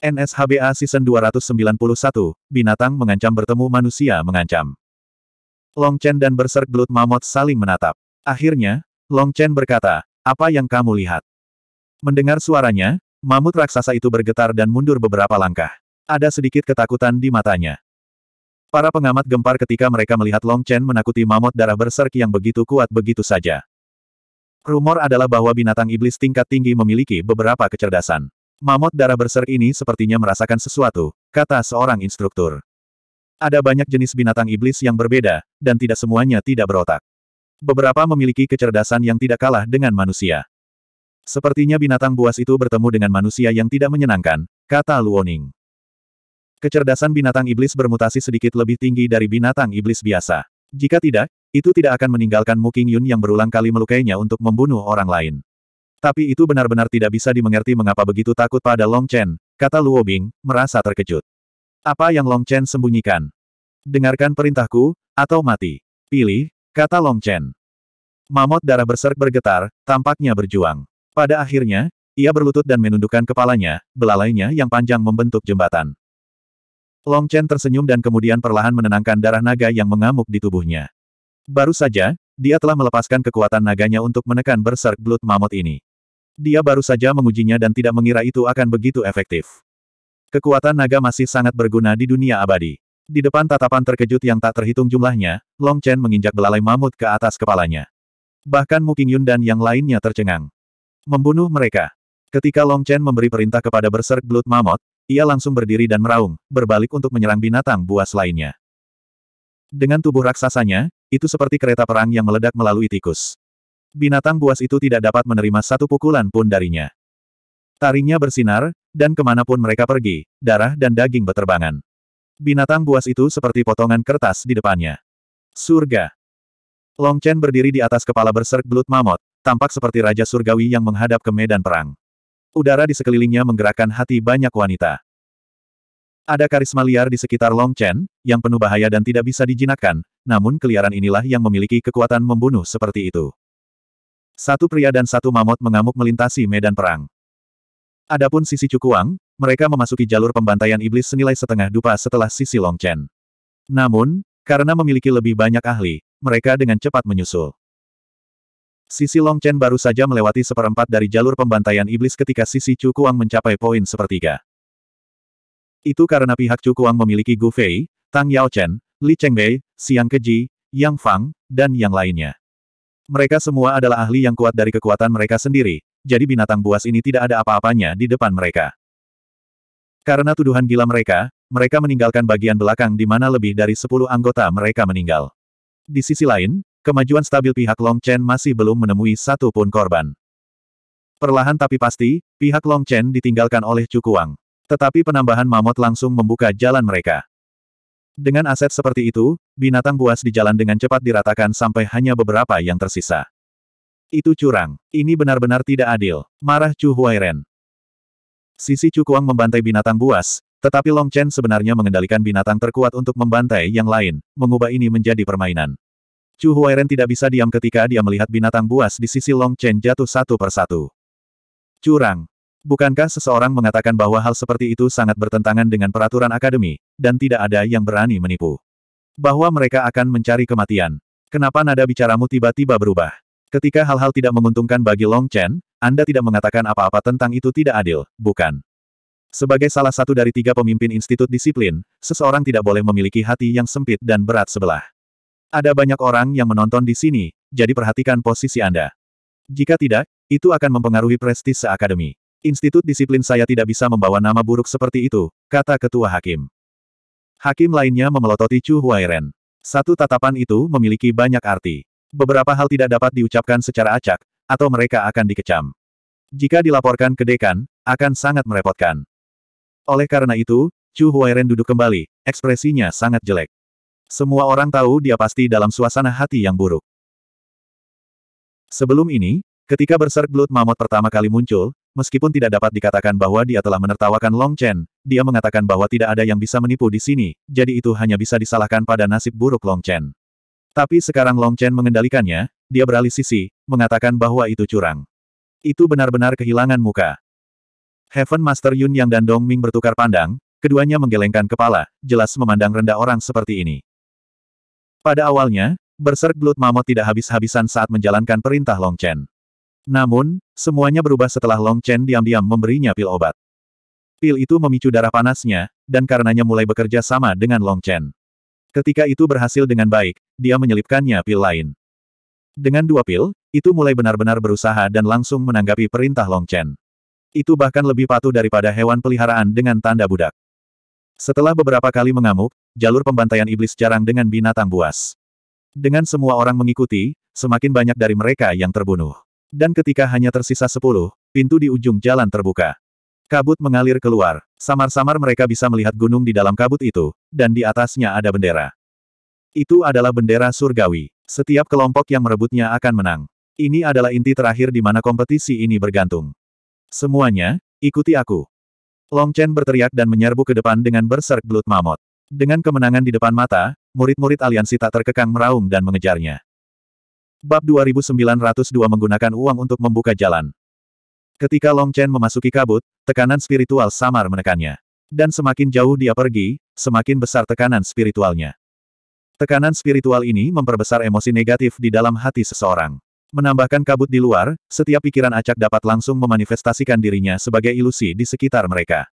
NSHBA Season 291, Binatang Mengancam Bertemu Manusia Mengancam. Long Chen dan Berserk Blood Mammoth saling menatap. Akhirnya, Long Chen berkata, apa yang kamu lihat? Mendengar suaranya, mamut raksasa itu bergetar dan mundur beberapa langkah. Ada sedikit ketakutan di matanya. Para pengamat gempar ketika mereka melihat Long Chen menakuti mamut darah berserk yang begitu kuat begitu saja. Rumor adalah bahwa binatang iblis tingkat tinggi memiliki beberapa kecerdasan. Mamot darah berser ini sepertinya merasakan sesuatu, kata seorang instruktur. Ada banyak jenis binatang iblis yang berbeda, dan tidak semuanya tidak berotak. Beberapa memiliki kecerdasan yang tidak kalah dengan manusia. Sepertinya binatang buas itu bertemu dengan manusia yang tidak menyenangkan, kata Luoning. Kecerdasan binatang iblis bermutasi sedikit lebih tinggi dari binatang iblis biasa. Jika tidak, itu tidak akan meninggalkan Mu Qingyun yang berulang kali melukainya untuk membunuh orang lain. Tapi itu benar-benar tidak bisa dimengerti mengapa begitu takut pada Long Chen, kata Luo Bing, merasa terkejut. Apa yang Long Chen sembunyikan? Dengarkan perintahku, atau mati. Pilih, kata Long Chen. Mamot darah berserk bergetar, tampaknya berjuang. Pada akhirnya, ia berlutut dan menundukkan kepalanya, belalainya yang panjang membentuk jembatan. Long Chen tersenyum dan kemudian perlahan menenangkan darah naga yang mengamuk di tubuhnya. Baru saja, dia telah melepaskan kekuatan naganya untuk menekan berserk blood mamut ini. Dia baru saja mengujinya dan tidak mengira itu akan begitu efektif. Kekuatan naga masih sangat berguna di dunia abadi. Di depan tatapan terkejut yang tak terhitung jumlahnya, Long Chen menginjak belalai mamut ke atas kepalanya. Bahkan Mu Qingyun dan yang lainnya tercengang. Membunuh mereka. Ketika Long Chen memberi perintah kepada berserk Blood Mamut, ia langsung berdiri dan meraung, berbalik untuk menyerang binatang buas lainnya. Dengan tubuh raksasanya, itu seperti kereta perang yang meledak melalui tikus. Binatang buas itu tidak dapat menerima satu pukulan pun darinya. Taringnya bersinar, dan kemanapun mereka pergi, darah dan daging beterbangan. Binatang buas itu seperti potongan kertas di depannya. Surga. Long Chen berdiri di atas kepala berserk belut mamot, tampak seperti Raja Surgawi yang menghadap ke medan perang. Udara di sekelilingnya menggerakkan hati banyak wanita. Ada karisma liar di sekitar Long Chen, yang penuh bahaya dan tidak bisa dijinakkan, namun keliaran inilah yang memiliki kekuatan membunuh seperti itu. Satu pria dan satu mamot mengamuk melintasi medan perang. Adapun sisi Cukuang, mereka memasuki jalur pembantaian iblis senilai setengah dupa setelah sisi Long Chen. Namun, karena memiliki lebih banyak ahli, mereka dengan cepat menyusul. Sisi Long Chen baru saja melewati seperempat dari jalur pembantaian iblis ketika Sisi Cukuang mencapai poin sepertiga. Itu karena pihak Cukuang memiliki Gu Fei, Tang Yao Chen, Li Cheng Chengbei, Xiang Keji, Yang Fang, dan yang lainnya. Mereka semua adalah ahli yang kuat dari kekuatan mereka sendiri, jadi binatang buas ini tidak ada apa-apanya di depan mereka. Karena tuduhan gila mereka, mereka meninggalkan bagian belakang di mana lebih dari 10 anggota mereka meninggal. Di sisi lain, kemajuan stabil pihak Long Chen masih belum menemui satu pun korban. Perlahan tapi pasti, pihak Long Chen ditinggalkan oleh Chu Kuang, Tetapi penambahan mamot langsung membuka jalan mereka. Dengan aset seperti itu, binatang buas di jalan dengan cepat diratakan sampai hanya beberapa yang tersisa. Itu curang. Ini benar-benar tidak adil. Marah Chu Huairen. Sisi Chu Kuang membantai binatang buas, tetapi Long Chen sebenarnya mengendalikan binatang terkuat untuk membantai yang lain, mengubah ini menjadi permainan. Chu Huairen tidak bisa diam ketika dia melihat binatang buas di sisi Long Chen jatuh satu persatu. Curang, Bukankah seseorang mengatakan bahwa hal seperti itu sangat bertentangan dengan peraturan akademi, dan tidak ada yang berani menipu? Bahwa mereka akan mencari kematian. Kenapa nada bicaramu tiba-tiba berubah? Ketika hal-hal tidak menguntungkan bagi Long Chen, Anda tidak mengatakan apa-apa tentang itu tidak adil, bukan? Sebagai salah satu dari tiga pemimpin institut disiplin, seseorang tidak boleh memiliki hati yang sempit dan berat sebelah. Ada banyak orang yang menonton di sini, jadi perhatikan posisi Anda. Jika tidak, itu akan mempengaruhi prestise akademi. Institut disiplin saya tidak bisa membawa nama buruk seperti itu, kata ketua hakim. Hakim lainnya memelototi Chu Huairen. Satu tatapan itu memiliki banyak arti. Beberapa hal tidak dapat diucapkan secara acak, atau mereka akan dikecam. Jika dilaporkan ke dekan, akan sangat merepotkan. Oleh karena itu, Chu Huairen duduk kembali, ekspresinya sangat jelek. Semua orang tahu dia pasti dalam suasana hati yang buruk. Sebelum ini, Ketika berserk Blood Mamot pertama kali muncul, Meskipun tidak dapat dikatakan bahwa dia telah menertawakan Long Chen, dia mengatakan bahwa tidak ada yang bisa menipu di sini, jadi itu hanya bisa disalahkan pada nasib buruk Long Chen. Tapi sekarang Long Chen mengendalikannya, dia beralih sisi, mengatakan bahwa itu curang. Itu benar-benar kehilangan muka. Heaven Master Yun Yang dan Dong Ming bertukar pandang, keduanya menggelengkan kepala, jelas memandang rendah orang seperti ini. Pada awalnya, berserk Blood Mammoth tidak habis-habisan saat menjalankan perintah Long Chen. Namun, semuanya berubah setelah Long Chen diam-diam memberinya pil obat. Pil itu memicu darah panasnya, dan karenanya mulai bekerja sama dengan Long Chen. Ketika itu berhasil dengan baik, dia menyelipkannya pil lain. Dengan dua pil, itu mulai benar-benar berusaha dan langsung menanggapi perintah Long Chen. Itu bahkan lebih patuh daripada hewan peliharaan dengan tanda budak. Setelah beberapa kali mengamuk, jalur pembantaian iblis jarang dengan binatang buas. Dengan semua orang mengikuti, semakin banyak dari mereka yang terbunuh. Dan ketika hanya tersisa sepuluh, pintu di ujung jalan terbuka. Kabut mengalir keluar. Samar-samar mereka bisa melihat gunung di dalam kabut itu, dan di atasnya ada bendera. Itu adalah bendera surgawi. Setiap kelompok yang merebutnya akan menang. Ini adalah inti terakhir di mana kompetisi ini bergantung. Semuanya, ikuti aku. Long Chen berteriak dan menyerbu ke depan dengan berserk belut mamot. Dengan kemenangan di depan mata, murid-murid aliansi tak terkekang meraung dan mengejarnya. Bab 2902 menggunakan uang untuk membuka jalan. Ketika Long Chen memasuki kabut, tekanan spiritual samar menekannya. Dan semakin jauh dia pergi, semakin besar tekanan spiritualnya. Tekanan spiritual ini memperbesar emosi negatif di dalam hati seseorang. Menambahkan kabut di luar, setiap pikiran acak dapat langsung memanifestasikan dirinya sebagai ilusi di sekitar mereka.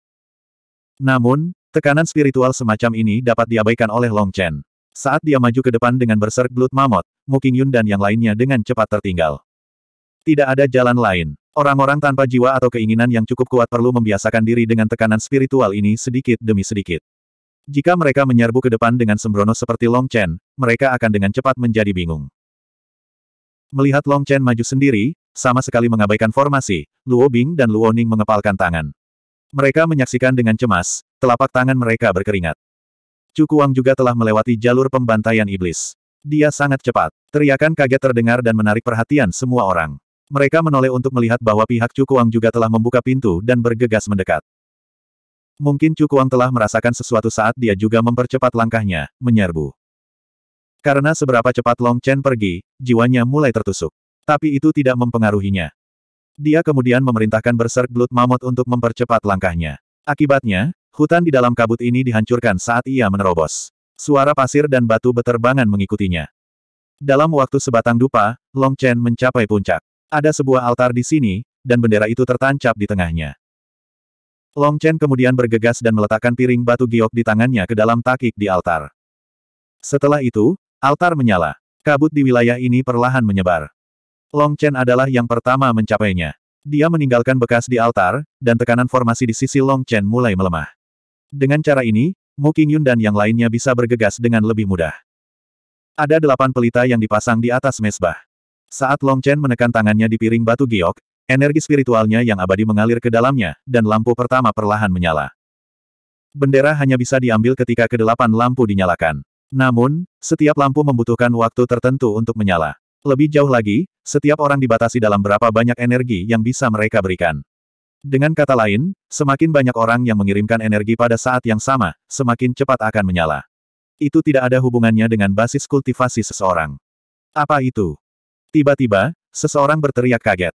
Namun, tekanan spiritual semacam ini dapat diabaikan oleh Long Chen. Saat dia maju ke depan dengan berserk Blood Mammoth, Mu Qingyun dan yang lainnya dengan cepat tertinggal. Tidak ada jalan lain. Orang-orang tanpa jiwa atau keinginan yang cukup kuat perlu membiasakan diri dengan tekanan spiritual ini sedikit demi sedikit. Jika mereka menyerbu ke depan dengan sembrono seperti Long Chen, mereka akan dengan cepat menjadi bingung. Melihat Long Chen maju sendiri, sama sekali mengabaikan formasi, Luo Bing dan Luo Ning mengepalkan tangan. Mereka menyaksikan dengan cemas, telapak tangan mereka berkeringat. Kuang juga telah melewati jalur pembantaian iblis. Dia sangat cepat. Teriakan kaget terdengar dan menarik perhatian semua orang. Mereka menoleh untuk melihat bahwa pihak Cukuang juga telah membuka pintu dan bergegas mendekat. Mungkin Cukuang telah merasakan sesuatu saat dia juga mempercepat langkahnya, menyerbu. Karena seberapa cepat Long Chen pergi, jiwanya mulai tertusuk. Tapi itu tidak mempengaruhinya. Dia kemudian memerintahkan berserk Blood Mammoth untuk mempercepat langkahnya. Akibatnya, hutan di dalam kabut ini dihancurkan saat ia menerobos. Suara pasir dan batu beterbangan mengikutinya. Dalam waktu sebatang dupa, Long Chen mencapai puncak. Ada sebuah altar di sini, dan bendera itu tertancap di tengahnya. Long Chen kemudian bergegas dan meletakkan piring batu giok di tangannya ke dalam takik di altar. Setelah itu, altar menyala. Kabut di wilayah ini perlahan menyebar. Long Chen adalah yang pertama mencapainya. Dia meninggalkan bekas di altar, dan tekanan formasi di sisi Long Chen mulai melemah. Dengan cara ini, Mu Qingyun dan yang lainnya bisa bergegas dengan lebih mudah. Ada delapan pelita yang dipasang di atas mesbah. Saat Long Chen menekan tangannya di piring batu giok, energi spiritualnya yang abadi mengalir ke dalamnya, dan lampu pertama perlahan menyala. Bendera hanya bisa diambil ketika kedelapan lampu dinyalakan. Namun, setiap lampu membutuhkan waktu tertentu untuk menyala. Lebih jauh lagi, setiap orang dibatasi dalam berapa banyak energi yang bisa mereka berikan. Dengan kata lain, semakin banyak orang yang mengirimkan energi pada saat yang sama, semakin cepat akan menyala. Itu tidak ada hubungannya dengan basis kultivasi seseorang. Apa itu? Tiba-tiba, seseorang berteriak kaget.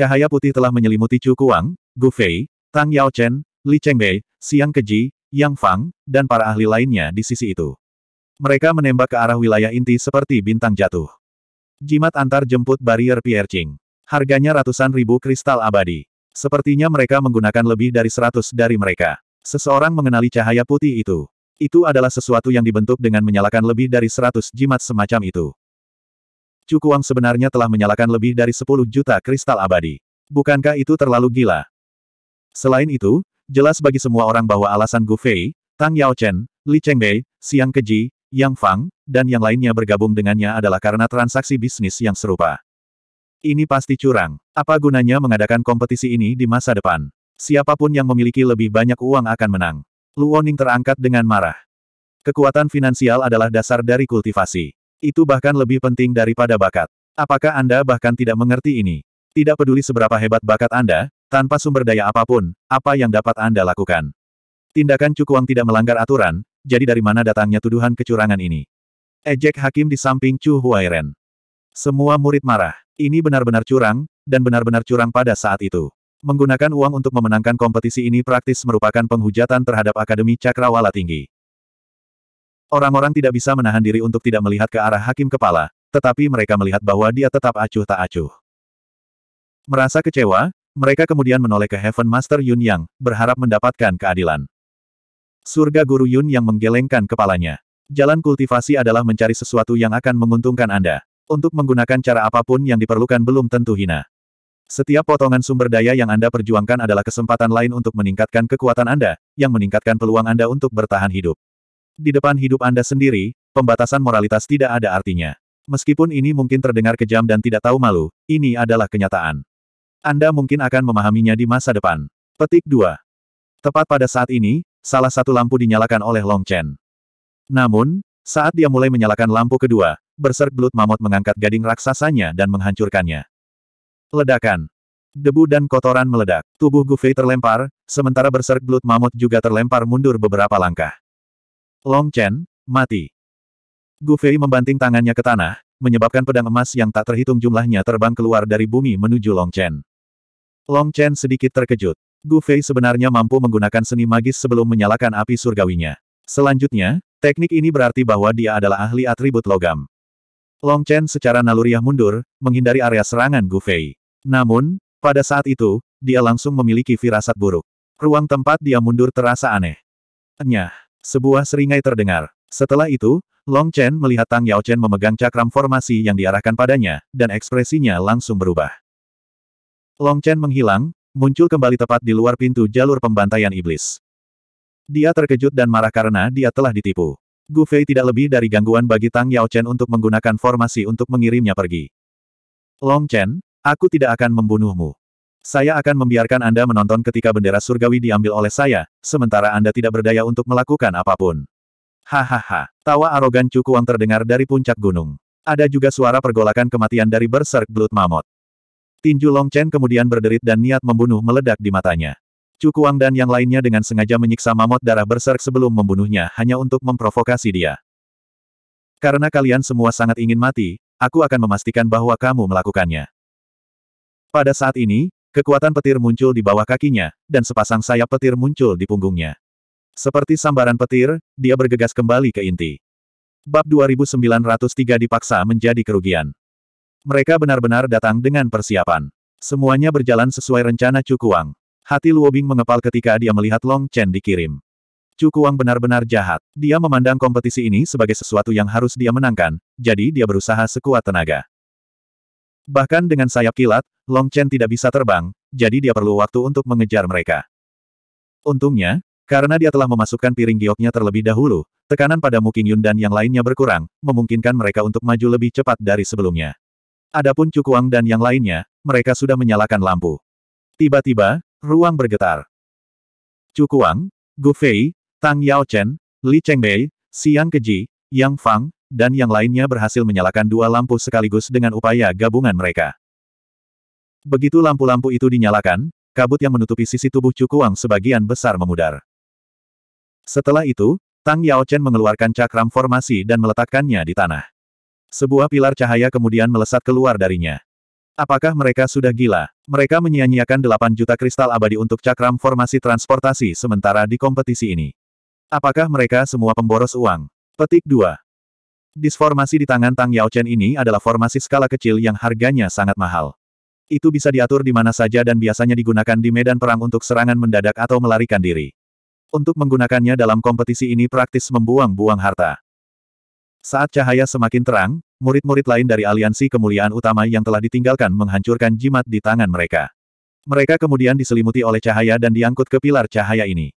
Cahaya putih telah menyelimuti Chu Kuang, Gu Fei, Tang Yaochen, Li Chengbei, Siang Keji, Yang Fang, dan para ahli lainnya di sisi itu. Mereka menembak ke arah wilayah inti seperti bintang jatuh. Jimat antar jemput barrier Piercing. Harganya ratusan ribu kristal abadi. Sepertinya mereka menggunakan lebih dari seratus dari mereka. Seseorang mengenali cahaya putih itu. Itu adalah sesuatu yang dibentuk dengan menyalakan lebih dari seratus jimat semacam itu. Cukuang sebenarnya telah menyalakan lebih dari sepuluh juta kristal abadi. Bukankah itu terlalu gila? Selain itu, jelas bagi semua orang bahwa alasan Gu Fei, Tang Yao Chen, Li Chengbei, Xiang Keji, Yang Fang, dan yang lainnya bergabung dengannya adalah karena transaksi bisnis yang serupa. Ini pasti curang. Apa gunanya mengadakan kompetisi ini di masa depan? Siapapun yang memiliki lebih banyak uang akan menang. Luoning terangkat dengan marah. Kekuatan finansial adalah dasar dari kultivasi. Itu bahkan lebih penting daripada bakat. Apakah Anda bahkan tidak mengerti ini? Tidak peduli seberapa hebat bakat Anda, tanpa sumber daya apapun, apa yang dapat Anda lakukan? Tindakan Cukuang tidak melanggar aturan, jadi dari mana datangnya tuduhan kecurangan ini? Ejek hakim di samping Chu Huairen. Semua murid marah. Ini benar-benar curang, dan benar-benar curang pada saat itu. Menggunakan uang untuk memenangkan kompetisi ini praktis merupakan penghujatan terhadap Akademi Cakrawala Tinggi. Orang-orang tidak bisa menahan diri untuk tidak melihat ke arah hakim kepala, tetapi mereka melihat bahwa dia tetap acuh tak acuh. Merasa kecewa, mereka kemudian menoleh ke Heaven Master Yun Yang, berharap mendapatkan keadilan. Surga Guru Yun Yang menggelengkan kepalanya. Jalan kultivasi adalah mencari sesuatu yang akan menguntungkan Anda. Untuk menggunakan cara apapun yang diperlukan belum tentu hina. Setiap potongan sumber daya yang Anda perjuangkan adalah kesempatan lain untuk meningkatkan kekuatan Anda, yang meningkatkan peluang Anda untuk bertahan hidup. Di depan hidup Anda sendiri, pembatasan moralitas tidak ada artinya. Meskipun ini mungkin terdengar kejam dan tidak tahu malu, ini adalah kenyataan. Anda mungkin akan memahaminya di masa depan. Petik 2. Tepat pada saat ini, salah satu lampu dinyalakan oleh Long Chen. Namun, saat dia mulai menyalakan lampu kedua, berserk belut mamut mengangkat gading raksasanya dan menghancurkannya. Ledakan. Debu dan kotoran meledak. Tubuh Gufei terlempar, sementara berserk belut mamut juga terlempar mundur beberapa langkah. Long Chen, mati. Gufei membanting tangannya ke tanah, menyebabkan pedang emas yang tak terhitung jumlahnya terbang keluar dari bumi menuju Long Chen. Long Chen sedikit terkejut. Gufei sebenarnya mampu menggunakan seni magis sebelum menyalakan api surgawinya. Selanjutnya, teknik ini berarti bahwa dia adalah ahli atribut logam. Long Chen secara naluriah mundur, menghindari area serangan Gu Fei. Namun, pada saat itu, dia langsung memiliki firasat buruk. Ruang tempat dia mundur terasa aneh. Enyah, sebuah seringai terdengar. Setelah itu, Long Chen melihat Tang Yao Chen memegang cakram formasi yang diarahkan padanya, dan ekspresinya langsung berubah. Long Chen menghilang, muncul kembali tepat di luar pintu jalur pembantaian iblis. Dia terkejut dan marah karena dia telah ditipu. Gu Fei tidak lebih dari gangguan bagi Tang Yao Chen untuk menggunakan formasi untuk mengirimnya pergi. Long Chen, aku tidak akan membunuhmu. Saya akan membiarkan Anda menonton ketika bendera surgawi diambil oleh saya, sementara Anda tidak berdaya untuk melakukan apapun. Hahaha, tawa arogan Cukuang terdengar dari puncak gunung. Ada juga suara pergolakan kematian dari berserk Blood Mammoth. Tinju Long Chen kemudian berderit dan niat membunuh meledak di matanya. Cukuang dan yang lainnya dengan sengaja menyiksa mamot darah berserk sebelum membunuhnya hanya untuk memprovokasi dia. Karena kalian semua sangat ingin mati, aku akan memastikan bahwa kamu melakukannya. Pada saat ini, kekuatan petir muncul di bawah kakinya, dan sepasang sayap petir muncul di punggungnya. Seperti sambaran petir, dia bergegas kembali ke inti. Bab 2903 dipaksa menjadi kerugian. Mereka benar-benar datang dengan persiapan. Semuanya berjalan sesuai rencana Cukuang. Hati Luobing mengepal ketika dia melihat Long Chen dikirim. Cukuang benar-benar jahat. Dia memandang kompetisi ini sebagai sesuatu yang harus dia menangkan, jadi dia berusaha sekuat tenaga. Bahkan dengan sayap kilat, Long Chen tidak bisa terbang, jadi dia perlu waktu untuk mengejar mereka. Untungnya, karena dia telah memasukkan piring gioknya terlebih dahulu, tekanan pada Mu Yun dan yang lainnya berkurang, memungkinkan mereka untuk maju lebih cepat dari sebelumnya. Adapun Cukuang dan yang lainnya, mereka sudah menyalakan lampu. Tiba-tiba, Ruang bergetar. Chu Kuang, Gu Fei, Tang Yao Chen, Li Chengbei, Xiang Keji, Yang Fang, dan yang lainnya berhasil menyalakan dua lampu sekaligus dengan upaya gabungan mereka. Begitu lampu-lampu itu dinyalakan, kabut yang menutupi sisi tubuh Chu Kuang sebagian besar memudar. Setelah itu, Tang Yao Chen mengeluarkan cakram formasi dan meletakkannya di tanah. Sebuah pilar cahaya kemudian melesat keluar darinya. Apakah mereka sudah gila? Mereka menyia-nyiakan 8 juta kristal abadi untuk cakram formasi transportasi sementara di kompetisi ini. Apakah mereka semua pemboros uang? Petik 2. Disformasi di tangan Tang Yao Chen ini adalah formasi skala kecil yang harganya sangat mahal. Itu bisa diatur di mana saja dan biasanya digunakan di medan perang untuk serangan mendadak atau melarikan diri. Untuk menggunakannya dalam kompetisi ini praktis membuang-buang harta. Saat cahaya semakin terang, Murid-murid lain dari aliansi kemuliaan utama yang telah ditinggalkan menghancurkan jimat di tangan mereka. Mereka kemudian diselimuti oleh cahaya dan diangkut ke pilar cahaya ini.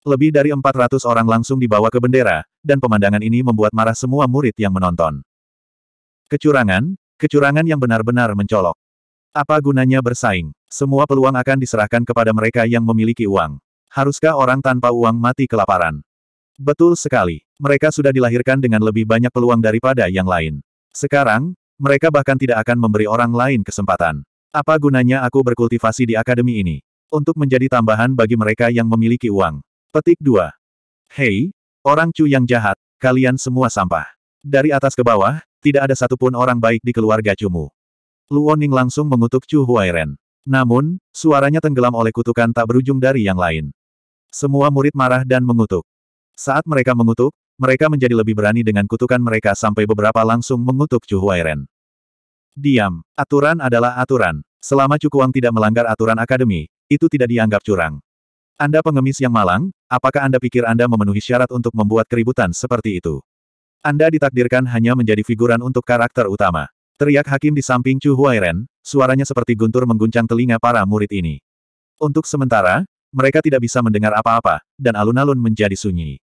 Lebih dari 400 orang langsung dibawa ke bendera, dan pemandangan ini membuat marah semua murid yang menonton. Kecurangan, kecurangan yang benar-benar mencolok. Apa gunanya bersaing? Semua peluang akan diserahkan kepada mereka yang memiliki uang. Haruskah orang tanpa uang mati kelaparan? Betul sekali. Mereka sudah dilahirkan dengan lebih banyak peluang daripada yang lain. Sekarang, mereka bahkan tidak akan memberi orang lain kesempatan. Apa gunanya aku berkultivasi di akademi ini? Untuk menjadi tambahan bagi mereka yang memiliki uang. Petik 2. Hei, orang cu yang jahat, kalian semua sampah. Dari atas ke bawah, tidak ada satupun orang baik di keluarga cumu. Luoning langsung mengutuk Chu Huairen. Namun, suaranya tenggelam oleh kutukan tak berujung dari yang lain. Semua murid marah dan mengutuk. Saat mereka mengutuk, mereka menjadi lebih berani dengan kutukan mereka sampai beberapa langsung mengutuk Chu Huairen. Diam. Aturan adalah aturan. Selama Chu Kuang tidak melanggar aturan akademi, itu tidak dianggap curang. Anda pengemis yang malang, apakah Anda pikir Anda memenuhi syarat untuk membuat keributan seperti itu? Anda ditakdirkan hanya menjadi figuran untuk karakter utama. Teriak hakim di samping Chu Huairen, suaranya seperti guntur mengguncang telinga para murid ini. Untuk sementara, mereka tidak bisa mendengar apa-apa, dan alun-alun menjadi sunyi.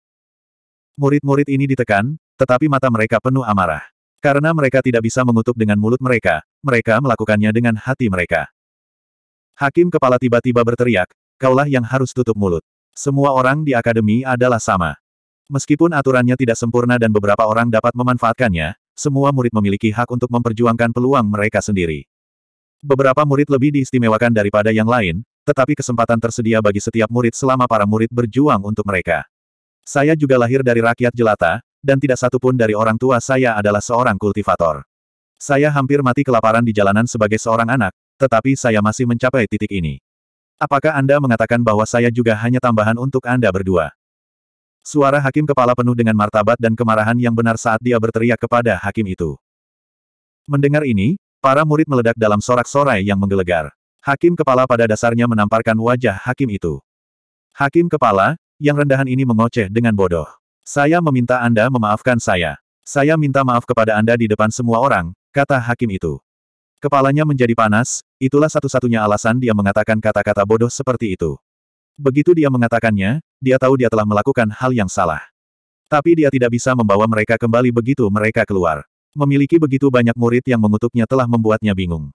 Murid-murid ini ditekan, tetapi mata mereka penuh amarah. Karena mereka tidak bisa mengutuk dengan mulut mereka, mereka melakukannya dengan hati mereka. Hakim kepala tiba-tiba berteriak, kaulah yang harus tutup mulut. Semua orang di akademi adalah sama. Meskipun aturannya tidak sempurna dan beberapa orang dapat memanfaatkannya, semua murid memiliki hak untuk memperjuangkan peluang mereka sendiri. Beberapa murid lebih diistimewakan daripada yang lain, tetapi kesempatan tersedia bagi setiap murid selama para murid berjuang untuk mereka. Saya juga lahir dari rakyat jelata, dan tidak satu pun dari orang tua saya adalah seorang kultivator. Saya hampir mati kelaparan di jalanan sebagai seorang anak, tetapi saya masih mencapai titik ini. Apakah Anda mengatakan bahwa saya juga hanya tambahan untuk Anda berdua? Suara hakim kepala penuh dengan martabat dan kemarahan yang benar saat dia berteriak kepada hakim itu. Mendengar ini, para murid meledak dalam sorak-sorai yang menggelegar. Hakim kepala pada dasarnya menamparkan wajah hakim itu. Hakim kepala, yang rendahan ini mengoceh dengan bodoh. Saya meminta Anda memaafkan saya. Saya minta maaf kepada Anda di depan semua orang, kata hakim itu. Kepalanya menjadi panas, itulah satu-satunya alasan dia mengatakan kata-kata bodoh seperti itu. Begitu dia mengatakannya, dia tahu dia telah melakukan hal yang salah. Tapi dia tidak bisa membawa mereka kembali begitu mereka keluar. Memiliki begitu banyak murid yang mengutuknya telah membuatnya bingung.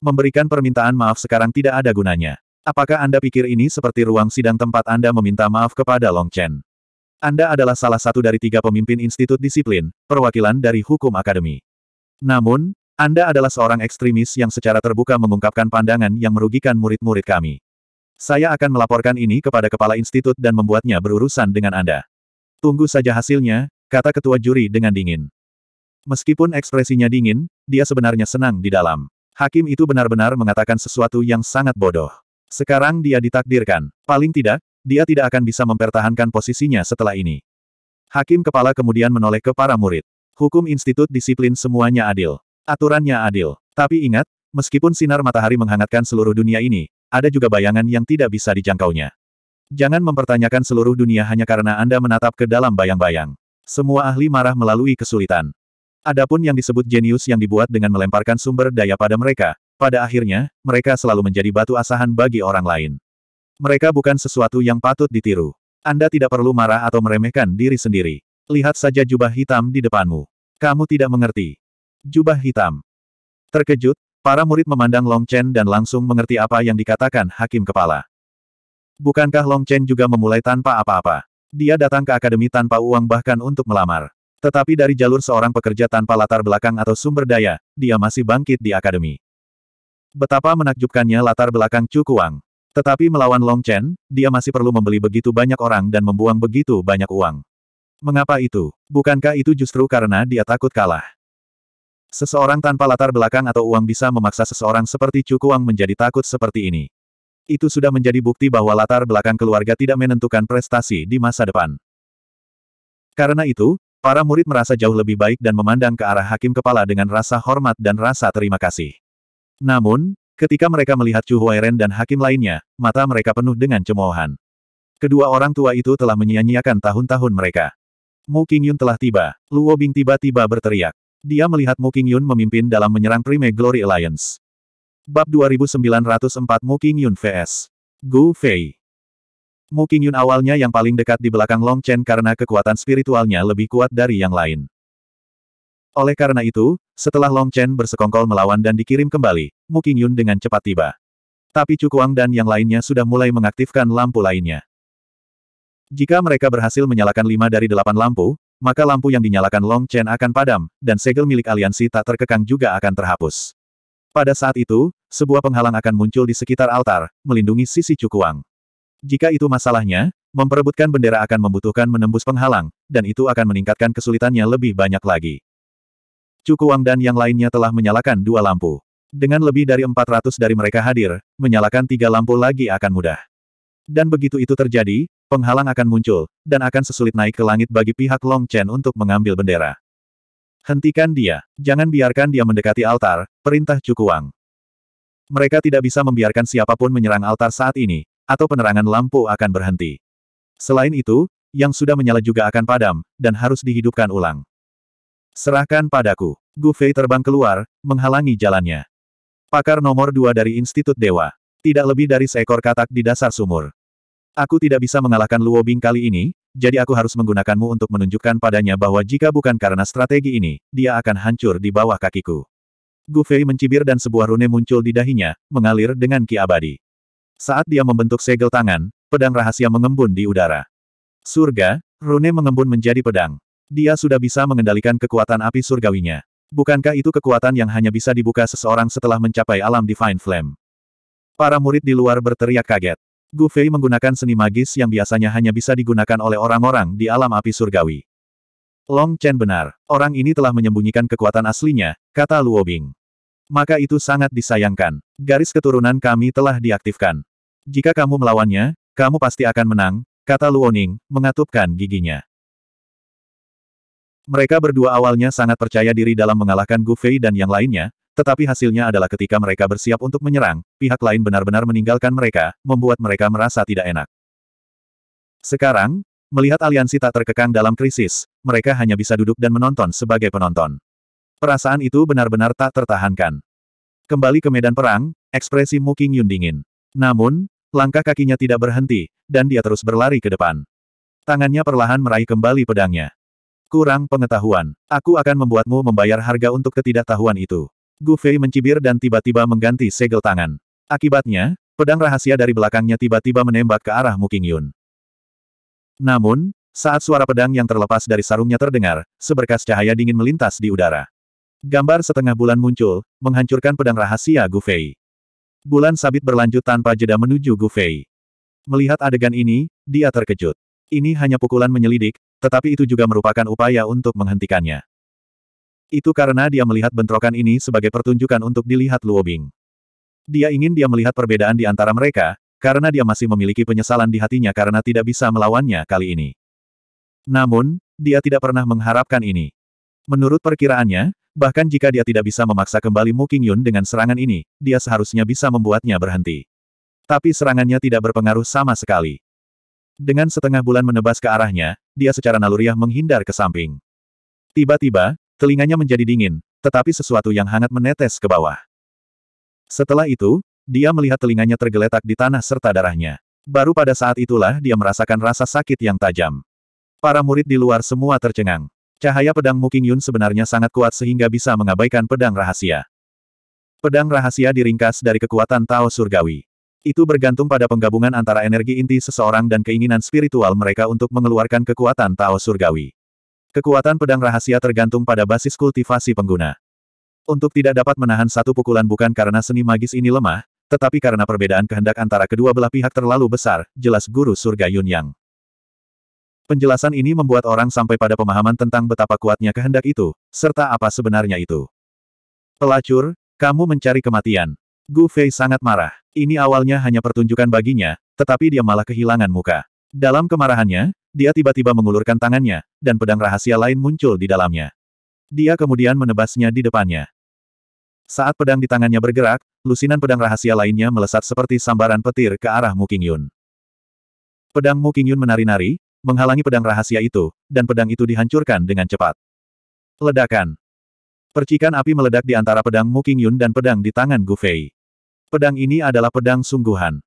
Memberikan permintaan maaf sekarang tidak ada gunanya. Apakah Anda pikir ini seperti ruang sidang tempat Anda meminta maaf kepada Long Chen? Anda adalah salah satu dari tiga pemimpin Institut Disiplin, perwakilan dari Hukum Akademi. Namun, Anda adalah seorang ekstremis yang secara terbuka mengungkapkan pandangan yang merugikan murid-murid kami. Saya akan melaporkan ini kepada kepala institut dan membuatnya berurusan dengan Anda. Tunggu saja hasilnya, kata ketua juri dengan dingin. Meskipun ekspresinya dingin, dia sebenarnya senang di dalam. Hakim itu benar-benar mengatakan sesuatu yang sangat bodoh. Sekarang dia ditakdirkan. Paling tidak, dia tidak akan bisa mempertahankan posisinya setelah ini. Hakim kepala kemudian menoleh ke para murid. Hukum institut disiplin semuanya adil. Aturannya adil. Tapi ingat, meskipun sinar matahari menghangatkan seluruh dunia ini, ada juga bayangan yang tidak bisa dijangkaunya. Jangan mempertanyakan seluruh dunia hanya karena Anda menatap ke dalam bayang-bayang. Semua ahli marah melalui kesulitan. Adapun yang disebut jenius yang dibuat dengan melemparkan sumber daya pada mereka, pada akhirnya, mereka selalu menjadi batu asahan bagi orang lain. Mereka bukan sesuatu yang patut ditiru. Anda tidak perlu marah atau meremehkan diri sendiri. Lihat saja jubah hitam di depanmu. Kamu tidak mengerti. Jubah hitam. Terkejut, para murid memandang Long Chen dan langsung mengerti apa yang dikatakan hakim kepala. Bukankah Long Chen juga memulai tanpa apa-apa? Dia datang ke akademi tanpa uang bahkan untuk melamar. Tetapi dari jalur seorang pekerja tanpa latar belakang atau sumber daya, dia masih bangkit di akademi. Betapa menakjubkannya latar belakang Chu Kuang. Tetapi melawan Long Chen, dia masih perlu membeli begitu banyak orang dan membuang begitu banyak uang. Mengapa itu? Bukankah itu justru karena dia takut kalah? Seseorang tanpa latar belakang atau uang bisa memaksa seseorang seperti Chu Kuang menjadi takut seperti ini. Itu sudah menjadi bukti bahwa latar belakang keluarga tidak menentukan prestasi di masa depan. Karena itu, para murid merasa jauh lebih baik dan memandang ke arah hakim kepala dengan rasa hormat dan rasa terima kasih. Namun, ketika mereka melihat Chu Huairen dan hakim lainnya, mata mereka penuh dengan cemoohan. Kedua orang tua itu telah menyia-nyiakan tahun-tahun mereka. Mu Qingyun telah tiba. Luo Bing tiba-tiba berteriak. Dia melihat Mu Qingyun memimpin dalam menyerang Prime Glory Alliance. Bab 2904 Mu Qingyun vs. Gu Fei Mu Qingyun awalnya yang paling dekat di belakang Long Chen karena kekuatan spiritualnya lebih kuat dari yang lain. Oleh karena itu, setelah Long Chen bersekongkol melawan dan dikirim kembali, Mu Yun dengan cepat tiba. Tapi Kuang dan yang lainnya sudah mulai mengaktifkan lampu lainnya. Jika mereka berhasil menyalakan lima dari delapan lampu, maka lampu yang dinyalakan Long Chen akan padam, dan segel milik aliansi tak terkekang juga akan terhapus. Pada saat itu, sebuah penghalang akan muncul di sekitar altar, melindungi sisi Kuang. Jika itu masalahnya, memperebutkan bendera akan membutuhkan menembus penghalang, dan itu akan meningkatkan kesulitannya lebih banyak lagi. Cuku Wang dan yang lainnya telah menyalakan dua lampu. Dengan lebih dari 400 dari mereka hadir, menyalakan tiga lampu lagi akan mudah. Dan begitu itu terjadi, penghalang akan muncul, dan akan sesulit naik ke langit bagi pihak Long Chen untuk mengambil bendera. Hentikan dia, jangan biarkan dia mendekati altar, perintah Cuku Wang. Mereka tidak bisa membiarkan siapapun menyerang altar saat ini, atau penerangan lampu akan berhenti. Selain itu, yang sudah menyala juga akan padam, dan harus dihidupkan ulang. Serahkan padaku. Gu Fei terbang keluar, menghalangi jalannya. Pakar nomor dua dari Institut Dewa. Tidak lebih dari seekor katak di dasar sumur. Aku tidak bisa mengalahkan Luo Bing kali ini, jadi aku harus menggunakanmu untuk menunjukkan padanya bahwa jika bukan karena strategi ini, dia akan hancur di bawah kakiku. Gu Fei mencibir dan sebuah rune muncul di dahinya, mengalir dengan ki abadi. Saat dia membentuk segel tangan, pedang rahasia mengembun di udara. Surga, rune mengembun menjadi pedang. Dia sudah bisa mengendalikan kekuatan api surgawinya. Bukankah itu kekuatan yang hanya bisa dibuka seseorang setelah mencapai alam Divine Flame? Para murid di luar berteriak kaget. Gu Fei menggunakan seni magis yang biasanya hanya bisa digunakan oleh orang-orang di alam api surgawi. Long Chen benar, orang ini telah menyembunyikan kekuatan aslinya, kata Luo Bing. Maka itu sangat disayangkan. Garis keturunan kami telah diaktifkan. Jika kamu melawannya, kamu pasti akan menang, kata Luo Ning, mengatupkan giginya. Mereka berdua awalnya sangat percaya diri dalam mengalahkan Gu Fei dan yang lainnya, tetapi hasilnya adalah ketika mereka bersiap untuk menyerang, pihak lain benar-benar meninggalkan mereka, membuat mereka merasa tidak enak. Sekarang, melihat aliansi tak terkekang dalam krisis, mereka hanya bisa duduk dan menonton sebagai penonton. Perasaan itu benar-benar tak tertahankan. Kembali ke medan perang, ekspresi Mu King Yun dingin. Namun, langkah kakinya tidak berhenti, dan dia terus berlari ke depan. Tangannya perlahan meraih kembali pedangnya. Kurang pengetahuan. Aku akan membuatmu membayar harga untuk ketidaktahuan itu. Gu Fei mencibir dan tiba-tiba mengganti segel tangan. Akibatnya, pedang rahasia dari belakangnya tiba-tiba menembak ke arah Muking Yun. Namun, saat suara pedang yang terlepas dari sarungnya terdengar, seberkas cahaya dingin melintas di udara. Gambar setengah bulan muncul, menghancurkan pedang rahasia Gu Fei. Bulan sabit berlanjut tanpa jeda menuju Gu Fei. Melihat adegan ini, dia terkejut. Ini hanya pukulan menyelidik, tetapi itu juga merupakan upaya untuk menghentikannya. Itu karena dia melihat bentrokan ini sebagai pertunjukan untuk dilihat Luobing. Dia ingin dia melihat perbedaan di antara mereka, karena dia masih memiliki penyesalan di hatinya karena tidak bisa melawannya kali ini. Namun, dia tidak pernah mengharapkan ini. Menurut perkiraannya, bahkan jika dia tidak bisa memaksa kembali Mu Qingyun dengan serangan ini, dia seharusnya bisa membuatnya berhenti. Tapi serangannya tidak berpengaruh sama sekali. Dengan setengah bulan menebas ke arahnya, dia secara naluriah menghindar ke samping. Tiba-tiba, telinganya menjadi dingin, tetapi sesuatu yang hangat menetes ke bawah. Setelah itu, dia melihat telinganya tergeletak di tanah serta darahnya. Baru pada saat itulah dia merasakan rasa sakit yang tajam. Para murid di luar semua tercengang. Cahaya pedang Muking Yun sebenarnya sangat kuat sehingga bisa mengabaikan pedang rahasia. Pedang rahasia diringkas dari kekuatan Tao Surgawi. Itu bergantung pada penggabungan antara energi inti seseorang dan keinginan spiritual mereka untuk mengeluarkan kekuatan Tao Surgawi. Kekuatan pedang rahasia tergantung pada basis kultivasi pengguna. Untuk tidak dapat menahan satu pukulan bukan karena seni magis ini lemah, tetapi karena perbedaan kehendak antara kedua belah pihak terlalu besar, jelas Guru Surga Yun Yang. Penjelasan ini membuat orang sampai pada pemahaman tentang betapa kuatnya kehendak itu, serta apa sebenarnya itu. Pelacur, kamu mencari kematian. Gu Fei sangat marah. Ini awalnya hanya pertunjukan baginya, tetapi dia malah kehilangan muka. Dalam kemarahannya, dia tiba-tiba mengulurkan tangannya, dan pedang rahasia lain muncul di dalamnya. Dia kemudian menebasnya di depannya. Saat pedang di tangannya bergerak, lusinan pedang rahasia lainnya melesat seperti sambaran petir ke arah Mu Qingyun. Pedang Mu Qingyun menari-nari, menghalangi pedang rahasia itu, dan pedang itu dihancurkan dengan cepat. Ledakan. Percikan api meledak di antara pedang Mu Qingyun dan pedang di tangan Gu Fei. Pedang ini adalah pedang sungguhan.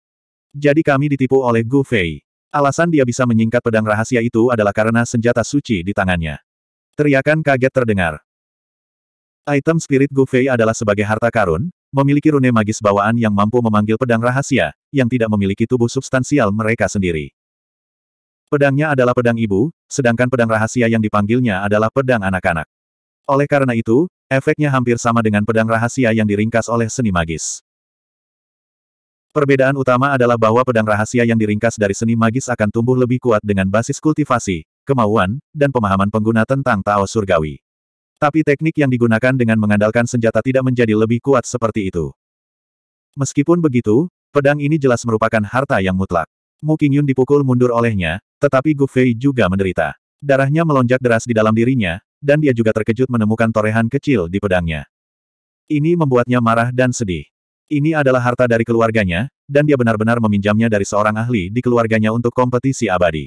Jadi kami ditipu oleh Gu Fei. Alasan dia bisa menyingkat pedang rahasia itu adalah karena senjata suci di tangannya. Teriakan kaget terdengar. Item spirit Gu Fei adalah sebagai harta karun, memiliki rune magis bawaan yang mampu memanggil pedang rahasia, yang tidak memiliki tubuh substansial mereka sendiri. Pedangnya adalah pedang ibu, sedangkan pedang rahasia yang dipanggilnya adalah pedang anak-anak. Oleh karena itu, efeknya hampir sama dengan pedang rahasia yang diringkas oleh seni magis. Perbedaan utama adalah bahwa pedang rahasia yang diringkas dari seni magis akan tumbuh lebih kuat dengan basis kultivasi, kemauan, dan pemahaman pengguna tentang Tao Surgawi. Tapi teknik yang digunakan dengan mengandalkan senjata tidak menjadi lebih kuat seperti itu. Meskipun begitu, pedang ini jelas merupakan harta yang mutlak. Mu Qingyun dipukul mundur olehnya, tetapi Gu Fei juga menderita. Darahnya melonjak deras di dalam dirinya, dan dia juga terkejut menemukan torehan kecil di pedangnya. Ini membuatnya marah dan sedih. Ini adalah harta dari keluarganya, dan dia benar-benar meminjamnya dari seorang ahli di keluarganya untuk kompetisi abadi.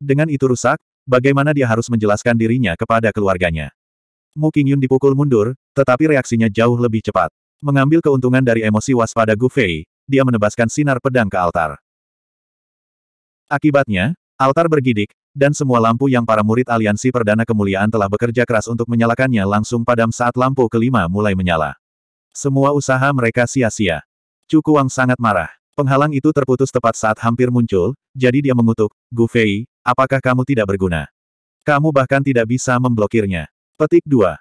Dengan itu rusak, bagaimana dia harus menjelaskan dirinya kepada keluarganya? Mu Qingyun dipukul mundur, tetapi reaksinya jauh lebih cepat. Mengambil keuntungan dari emosi waspada Gu Fei, dia menebaskan sinar pedang ke altar. Akibatnya, altar bergidik, dan semua lampu yang para murid aliansi Perdana Kemuliaan telah bekerja keras untuk menyalakannya langsung padam saat lampu kelima mulai menyala. Semua usaha mereka sia-sia. Cukuang sangat marah. Penghalang itu terputus tepat saat hampir muncul, jadi dia mengutuk, Gu Fei, apakah kamu tidak berguna? Kamu bahkan tidak bisa memblokirnya. Petik 2.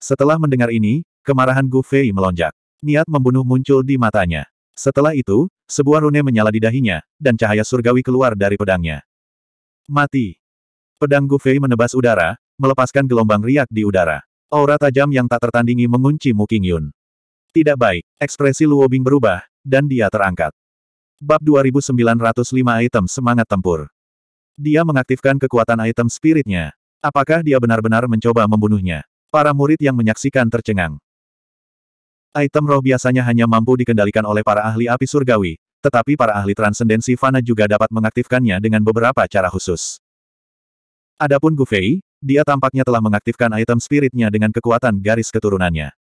Setelah mendengar ini, kemarahan Gu Fei melonjak. Niat membunuh muncul di matanya. Setelah itu, sebuah rune menyala di dahinya, dan cahaya surgawi keluar dari pedangnya. Mati. Pedang Gu Fei menebas udara, melepaskan gelombang riak di udara. Aura tajam yang tak tertandingi mengunci Mu Yun. Tidak baik, ekspresi Luobing berubah, dan dia terangkat. Bab 2905 Item Semangat Tempur Dia mengaktifkan kekuatan item spiritnya. Apakah dia benar-benar mencoba membunuhnya? Para murid yang menyaksikan tercengang. Item roh biasanya hanya mampu dikendalikan oleh para ahli api surgawi, tetapi para ahli transendensi fana juga dapat mengaktifkannya dengan beberapa cara khusus. Adapun Gu Fei, dia tampaknya telah mengaktifkan item spiritnya dengan kekuatan garis keturunannya.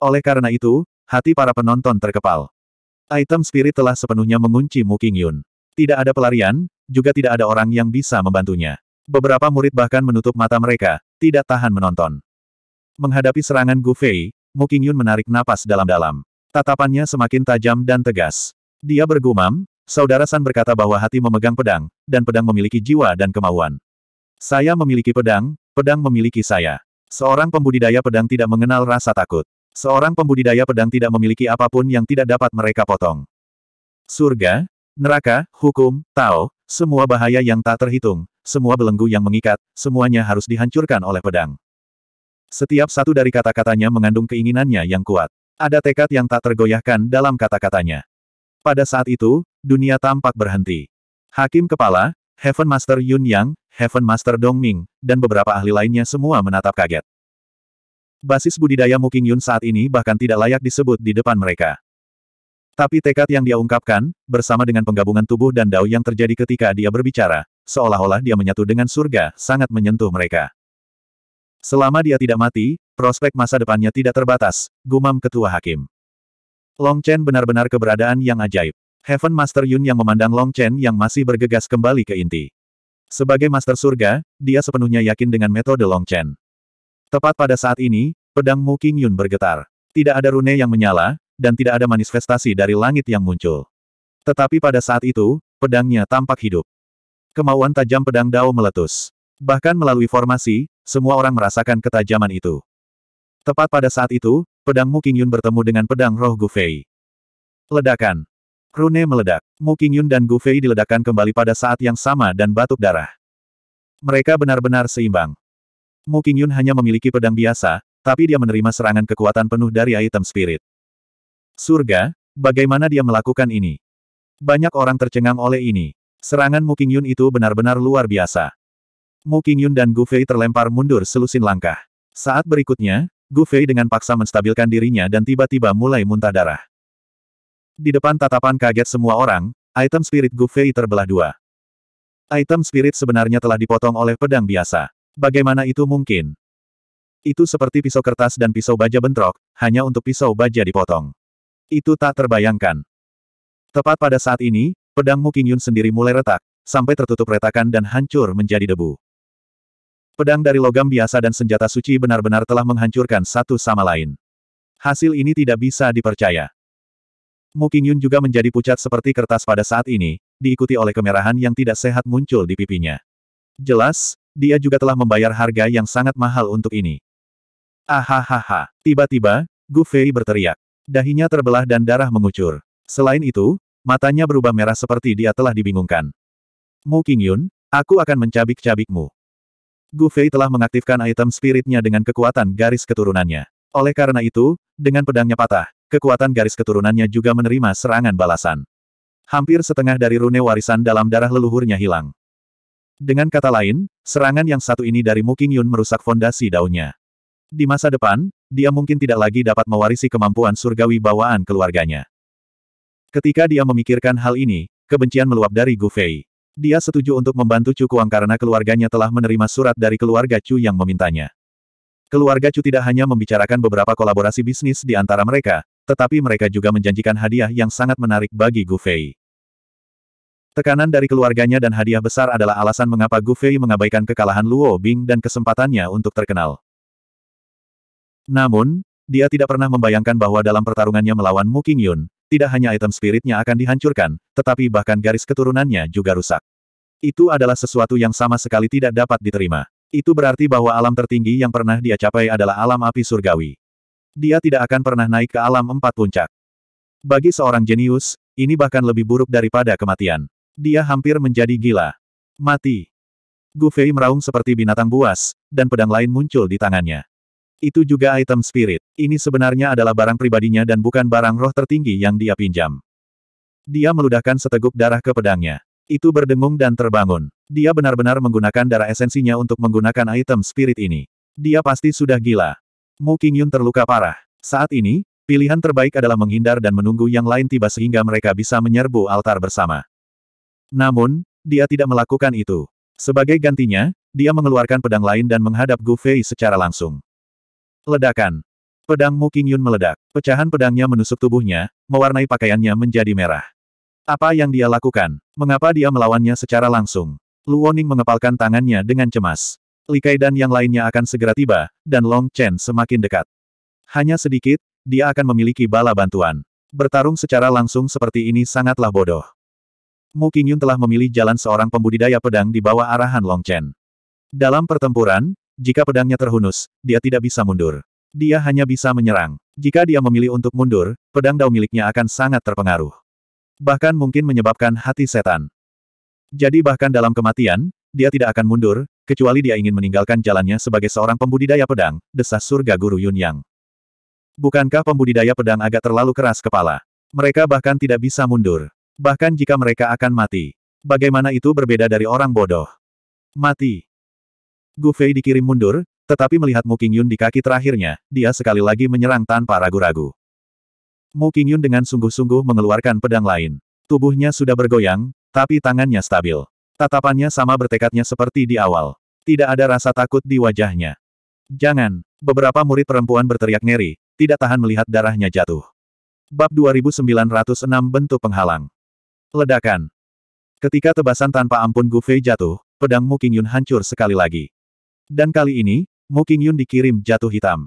Oleh karena itu, Hati para penonton terkepal. Item spirit telah sepenuhnya mengunci Mu King Yun. Tidak ada pelarian, juga tidak ada orang yang bisa membantunya. Beberapa murid bahkan menutup mata mereka, tidak tahan menonton. Menghadapi serangan Gu Fei, Mu King Yun menarik napas dalam-dalam. Tatapannya semakin tajam dan tegas. Dia bergumam, Saudara San berkata bahwa hati memegang pedang, dan pedang memiliki jiwa dan kemauan. Saya memiliki pedang, pedang memiliki saya. Seorang pembudidaya pedang tidak mengenal rasa takut. Seorang pembudidaya pedang tidak memiliki apapun yang tidak dapat mereka potong. Surga, neraka, hukum, tao, semua bahaya yang tak terhitung, semua belenggu yang mengikat, semuanya harus dihancurkan oleh pedang. Setiap satu dari kata-katanya mengandung keinginannya yang kuat. Ada tekad yang tak tergoyahkan dalam kata-katanya. Pada saat itu, dunia tampak berhenti. Hakim kepala, Heaven Master Yun Yang, Heaven Master Dong Ming, dan beberapa ahli lainnya semua menatap kaget. Basis budidaya Muking Yun saat ini bahkan tidak layak disebut di depan mereka. Tapi tekad yang dia ungkapkan, bersama dengan penggabungan tubuh dan dao yang terjadi ketika dia berbicara, seolah-olah dia menyatu dengan surga, sangat menyentuh mereka. Selama dia tidak mati, prospek masa depannya tidak terbatas, gumam ketua hakim. Long Chen benar-benar keberadaan yang ajaib. Heaven Master Yun yang memandang Long Chen yang masih bergegas kembali ke inti. Sebagai Master Surga, dia sepenuhnya yakin dengan metode Long Chen. Tepat pada saat ini, pedang Mu Yun bergetar. Tidak ada rune yang menyala, dan tidak ada manifestasi dari langit yang muncul. Tetapi pada saat itu, pedangnya tampak hidup. Kemauan tajam pedang Dao meletus. Bahkan melalui formasi, semua orang merasakan ketajaman itu. Tepat pada saat itu, pedang Mu Yun bertemu dengan pedang roh Gu Fei. Ledakan. Rune meledak. Mu Yun dan Gu Fei diledakkan kembali pada saat yang sama dan batuk darah. Mereka benar-benar seimbang. Mu Qingyun hanya memiliki pedang biasa, tapi dia menerima serangan kekuatan penuh dari item spirit. Surga, bagaimana dia melakukan ini? Banyak orang tercengang oleh ini. Serangan Mu Qingyun itu benar-benar luar biasa. Mu Qingyun dan Gu Fei terlempar mundur selusin langkah. Saat berikutnya, Gu Fei dengan paksa menstabilkan dirinya dan tiba-tiba mulai muntah darah. Di depan tatapan kaget semua orang, item spirit Gu Fei terbelah dua. Item spirit sebenarnya telah dipotong oleh pedang biasa. Bagaimana itu mungkin? Itu seperti pisau kertas dan pisau baja bentrok, hanya untuk pisau baja dipotong. Itu tak terbayangkan. Tepat pada saat ini, pedang Muking Yun sendiri mulai retak, sampai tertutup retakan dan hancur menjadi debu. Pedang dari logam biasa dan senjata suci benar-benar telah menghancurkan satu sama lain. Hasil ini tidak bisa dipercaya. Muking Yun juga menjadi pucat seperti kertas pada saat ini, diikuti oleh kemerahan yang tidak sehat muncul di pipinya. Jelas, dia juga telah membayar harga yang sangat mahal untuk ini. Ahahaha, tiba-tiba, Gu Fei berteriak. Dahinya terbelah dan darah mengucur. Selain itu, matanya berubah merah seperti dia telah dibingungkan. Mu Qingyun, aku akan mencabik-cabikmu. Gu Fei telah mengaktifkan item spiritnya dengan kekuatan garis keturunannya. Oleh karena itu, dengan pedangnya patah, kekuatan garis keturunannya juga menerima serangan balasan. Hampir setengah dari rune warisan dalam darah leluhurnya hilang. Dengan kata lain, serangan yang satu ini dari Mu Yun merusak fondasi daunnya. Di masa depan, dia mungkin tidak lagi dapat mewarisi kemampuan surgawi bawaan keluarganya. Ketika dia memikirkan hal ini, kebencian meluap dari Gu Fei. Dia setuju untuk membantu Chu Kuang karena keluarganya telah menerima surat dari keluarga Chu yang memintanya. Keluarga Chu tidak hanya membicarakan beberapa kolaborasi bisnis di antara mereka, tetapi mereka juga menjanjikan hadiah yang sangat menarik bagi Gu Fei. Tekanan dari keluarganya dan hadiah besar adalah alasan mengapa Gu Fei mengabaikan kekalahan Luo Bing dan kesempatannya untuk terkenal. Namun, dia tidak pernah membayangkan bahwa dalam pertarungannya melawan Mu Yun, tidak hanya item spiritnya akan dihancurkan, tetapi bahkan garis keturunannya juga rusak. Itu adalah sesuatu yang sama sekali tidak dapat diterima. Itu berarti bahwa alam tertinggi yang pernah dia capai adalah alam api surgawi. Dia tidak akan pernah naik ke alam empat puncak. Bagi seorang jenius, ini bahkan lebih buruk daripada kematian. Dia hampir menjadi gila. Mati. Gu Fei meraung seperti binatang buas, dan pedang lain muncul di tangannya. Itu juga item spirit. Ini sebenarnya adalah barang pribadinya dan bukan barang roh tertinggi yang dia pinjam. Dia meludahkan seteguk darah ke pedangnya. Itu berdengung dan terbangun. Dia benar-benar menggunakan darah esensinya untuk menggunakan item spirit ini. Dia pasti sudah gila. Mu Qingyun terluka parah. Saat ini, pilihan terbaik adalah menghindar dan menunggu yang lain tiba sehingga mereka bisa menyerbu altar bersama. Namun, dia tidak melakukan itu. Sebagai gantinya, dia mengeluarkan pedang lain dan menghadap Gu Fei secara langsung. Ledakan. Pedang Mu Qingyun meledak. Pecahan pedangnya menusuk tubuhnya, mewarnai pakaiannya menjadi merah. Apa yang dia lakukan? Mengapa dia melawannya secara langsung? Luoning mengepalkan tangannya dengan cemas. Li Kai dan yang lainnya akan segera tiba, dan Long Chen semakin dekat. Hanya sedikit, dia akan memiliki bala bantuan. Bertarung secara langsung seperti ini sangatlah bodoh. Mu Qingyun telah memilih jalan seorang pembudidaya pedang di bawah arahan Long Chen. Dalam pertempuran, jika pedangnya terhunus, dia tidak bisa mundur. Dia hanya bisa menyerang. Jika dia memilih untuk mundur, pedang dao miliknya akan sangat terpengaruh. Bahkan mungkin menyebabkan hati setan. Jadi bahkan dalam kematian, dia tidak akan mundur, kecuali dia ingin meninggalkan jalannya sebagai seorang pembudidaya pedang, desas surga guru Yun Yang. Bukankah pembudidaya pedang agak terlalu keras kepala? Mereka bahkan tidak bisa mundur. Bahkan jika mereka akan mati. Bagaimana itu berbeda dari orang bodoh? Mati. Gu Fei dikirim mundur, tetapi melihat Mu Qingyun di kaki terakhirnya, dia sekali lagi menyerang tanpa ragu-ragu. Mu Qingyun dengan sungguh-sungguh mengeluarkan pedang lain. Tubuhnya sudah bergoyang, tapi tangannya stabil. Tatapannya sama bertekadnya seperti di awal. Tidak ada rasa takut di wajahnya. Jangan, beberapa murid perempuan berteriak ngeri, tidak tahan melihat darahnya jatuh. Bab 2906 Bentuk Penghalang Ledakan. Ketika tebasan tanpa ampun Gu Fei jatuh, pedang Mu Qingyun hancur sekali lagi. Dan kali ini, Mu Qingyun dikirim jatuh hitam.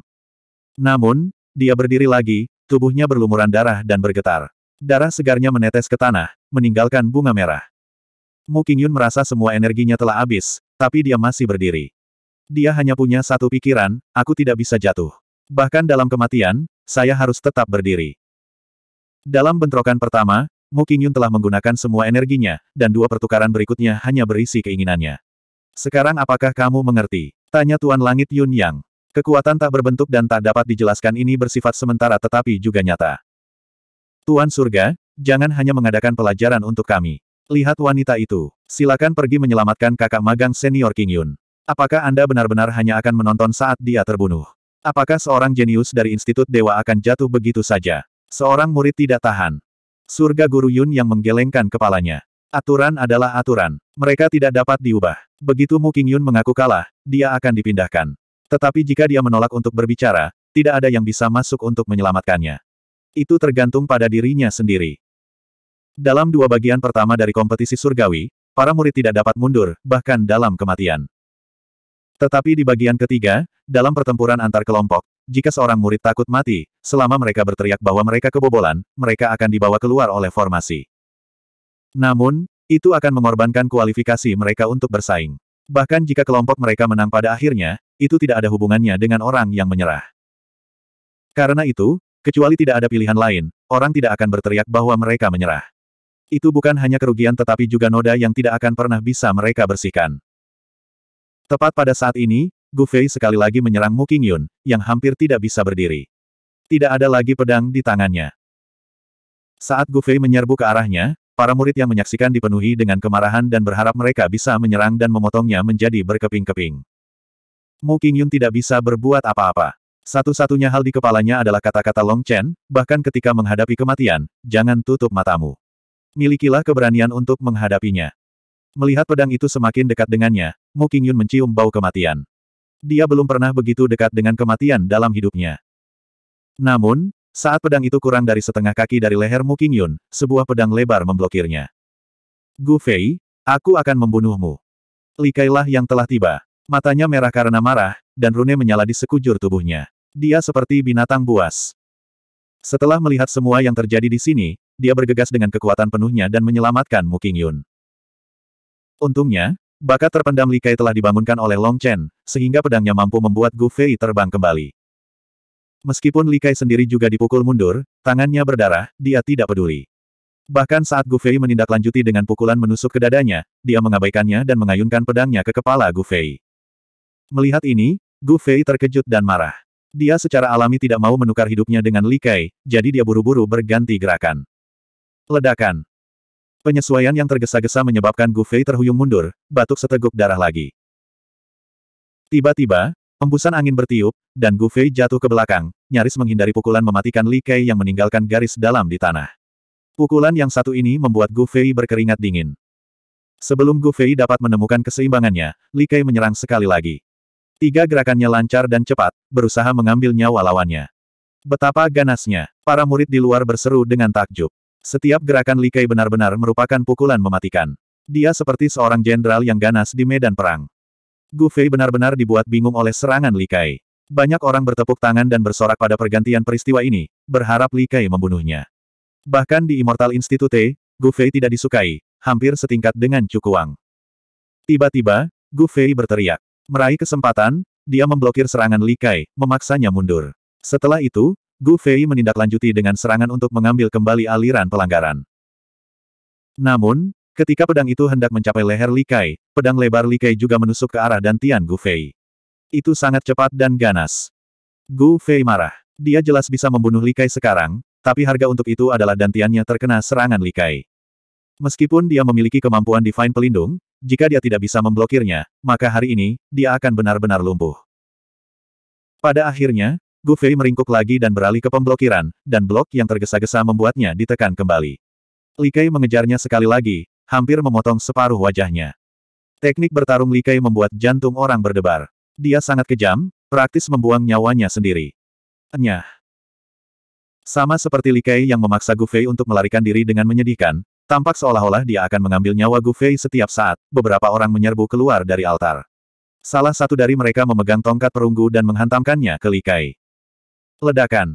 Namun, dia berdiri lagi, tubuhnya berlumuran darah dan bergetar. Darah segarnya menetes ke tanah, meninggalkan bunga merah. Mu Qingyun merasa semua energinya telah habis, tapi dia masih berdiri. Dia hanya punya satu pikiran, aku tidak bisa jatuh. Bahkan dalam kematian, saya harus tetap berdiri. Dalam bentrokan pertama, Mo Qingyun telah menggunakan semua energinya, dan dua pertukaran berikutnya hanya berisi keinginannya. Sekarang apakah kamu mengerti? Tanya Tuan Langit Yun Yang. Kekuatan tak berbentuk dan tak dapat dijelaskan ini bersifat sementara tetapi juga nyata. Tuan Surga, jangan hanya mengadakan pelajaran untuk kami. Lihat wanita itu. Silakan pergi menyelamatkan kakak magang senior King Yun. Apakah Anda benar-benar hanya akan menonton saat dia terbunuh? Apakah seorang jenius dari Institut Dewa akan jatuh begitu saja? Seorang murid tidak tahan. Surga Guru Yun yang menggelengkan kepalanya. Aturan adalah aturan. Mereka tidak dapat diubah. Begitu Mu King Yun mengaku kalah, dia akan dipindahkan. Tetapi jika dia menolak untuk berbicara, tidak ada yang bisa masuk untuk menyelamatkannya. Itu tergantung pada dirinya sendiri. Dalam dua bagian pertama dari kompetisi surgawi, para murid tidak dapat mundur, bahkan dalam kematian. Tetapi di bagian ketiga, dalam pertempuran antar kelompok, jika seorang murid takut mati, selama mereka berteriak bahwa mereka kebobolan, mereka akan dibawa keluar oleh formasi. Namun, itu akan mengorbankan kualifikasi mereka untuk bersaing. Bahkan jika kelompok mereka menang pada akhirnya, itu tidak ada hubungannya dengan orang yang menyerah. Karena itu, kecuali tidak ada pilihan lain, orang tidak akan berteriak bahwa mereka menyerah. Itu bukan hanya kerugian tetapi juga noda yang tidak akan pernah bisa mereka bersihkan. Tepat pada saat ini, Gu Fei sekali lagi menyerang Mu King Yun, yang hampir tidak bisa berdiri. Tidak ada lagi pedang di tangannya. Saat Gu Fei menyerbu ke arahnya, para murid yang menyaksikan dipenuhi dengan kemarahan dan berharap mereka bisa menyerang dan memotongnya menjadi berkeping-keping. Mu King Yun tidak bisa berbuat apa-apa. Satu-satunya hal di kepalanya adalah kata-kata Long Chen, bahkan ketika menghadapi kematian, jangan tutup matamu. Milikilah keberanian untuk menghadapinya. Melihat pedang itu semakin dekat dengannya, Mu King Yun mencium bau kematian. Dia belum pernah begitu dekat dengan kematian dalam hidupnya. Namun, saat pedang itu kurang dari setengah kaki dari leher King Yun, sebuah pedang lebar memblokirnya. Gu Fei, aku akan membunuhmu. Li Likailah yang telah tiba. Matanya merah karena marah, dan rune menyala di sekujur tubuhnya. Dia seperti binatang buas. Setelah melihat semua yang terjadi di sini, dia bergegas dengan kekuatan penuhnya dan menyelamatkan King Yun. Untungnya, bakat terpendam Li Likai telah dibangunkan oleh Long Chen, sehingga pedangnya mampu membuat Gu Fei terbang kembali. Meskipun Li Kai sendiri juga dipukul mundur, tangannya berdarah, dia tidak peduli. Bahkan saat Gu Fei menindaklanjuti dengan pukulan menusuk ke dadanya, dia mengabaikannya dan mengayunkan pedangnya ke kepala Gu Fei. Melihat ini, Gu Fei terkejut dan marah. Dia secara alami tidak mau menukar hidupnya dengan Li Kai, jadi dia buru-buru berganti gerakan. Ledakan. Penyesuaian yang tergesa-gesa menyebabkan Gu Fei terhuyung mundur, batuk seteguk darah lagi. Tiba-tiba, embusan angin bertiup, dan Gu Fei jatuh ke belakang, nyaris menghindari pukulan mematikan Li Kei yang meninggalkan garis dalam di tanah. Pukulan yang satu ini membuat Gu Fei berkeringat dingin. Sebelum Gu Fei dapat menemukan keseimbangannya, Li Kei menyerang sekali lagi. Tiga gerakannya lancar dan cepat, berusaha mengambil nyawa lawannya. Betapa ganasnya, para murid di luar berseru dengan takjub. Setiap gerakan Li Kei benar-benar merupakan pukulan mematikan. Dia seperti seorang jenderal yang ganas di medan perang. Gu Fei benar-benar dibuat bingung oleh serangan Li Kai. Banyak orang bertepuk tangan dan bersorak pada pergantian peristiwa ini, berharap Li Kai membunuhnya. Bahkan di Immortal Institute, Gu Fei tidak disukai, hampir setingkat dengan Cukuang. Tiba-tiba, Gu Fei berteriak. Meraih kesempatan, dia memblokir serangan Li Kai, memaksanya mundur. Setelah itu, Gu Fei menindaklanjuti dengan serangan untuk mengambil kembali aliran pelanggaran. Namun, Ketika pedang itu hendak mencapai leher Li Kai, pedang lebar Li Kai juga menusuk ke arah Dantian Gu Fei. Itu sangat cepat dan ganas. Gu Fei marah. Dia jelas bisa membunuh Li Kai sekarang, tapi harga untuk itu adalah dantiannya terkena serangan Li Kai. Meskipun dia memiliki kemampuan Divine Pelindung, jika dia tidak bisa memblokirnya, maka hari ini, dia akan benar-benar lumpuh. Pada akhirnya, Gu Fei meringkuk lagi dan beralih ke pemblokiran, dan blok yang tergesa-gesa membuatnya ditekan kembali. Li Kai mengejarnya sekali lagi, hampir memotong separuh wajahnya. Teknik bertarung Li Likai membuat jantung orang berdebar. Dia sangat kejam, praktis membuang nyawanya sendiri. Enyah. Sama seperti Li Likai yang memaksa Gu Fei untuk melarikan diri dengan menyedihkan, tampak seolah-olah dia akan mengambil nyawa Gu Fei setiap saat, beberapa orang menyerbu keluar dari altar. Salah satu dari mereka memegang tongkat perunggu dan menghantamkannya ke Li Likai. Ledakan.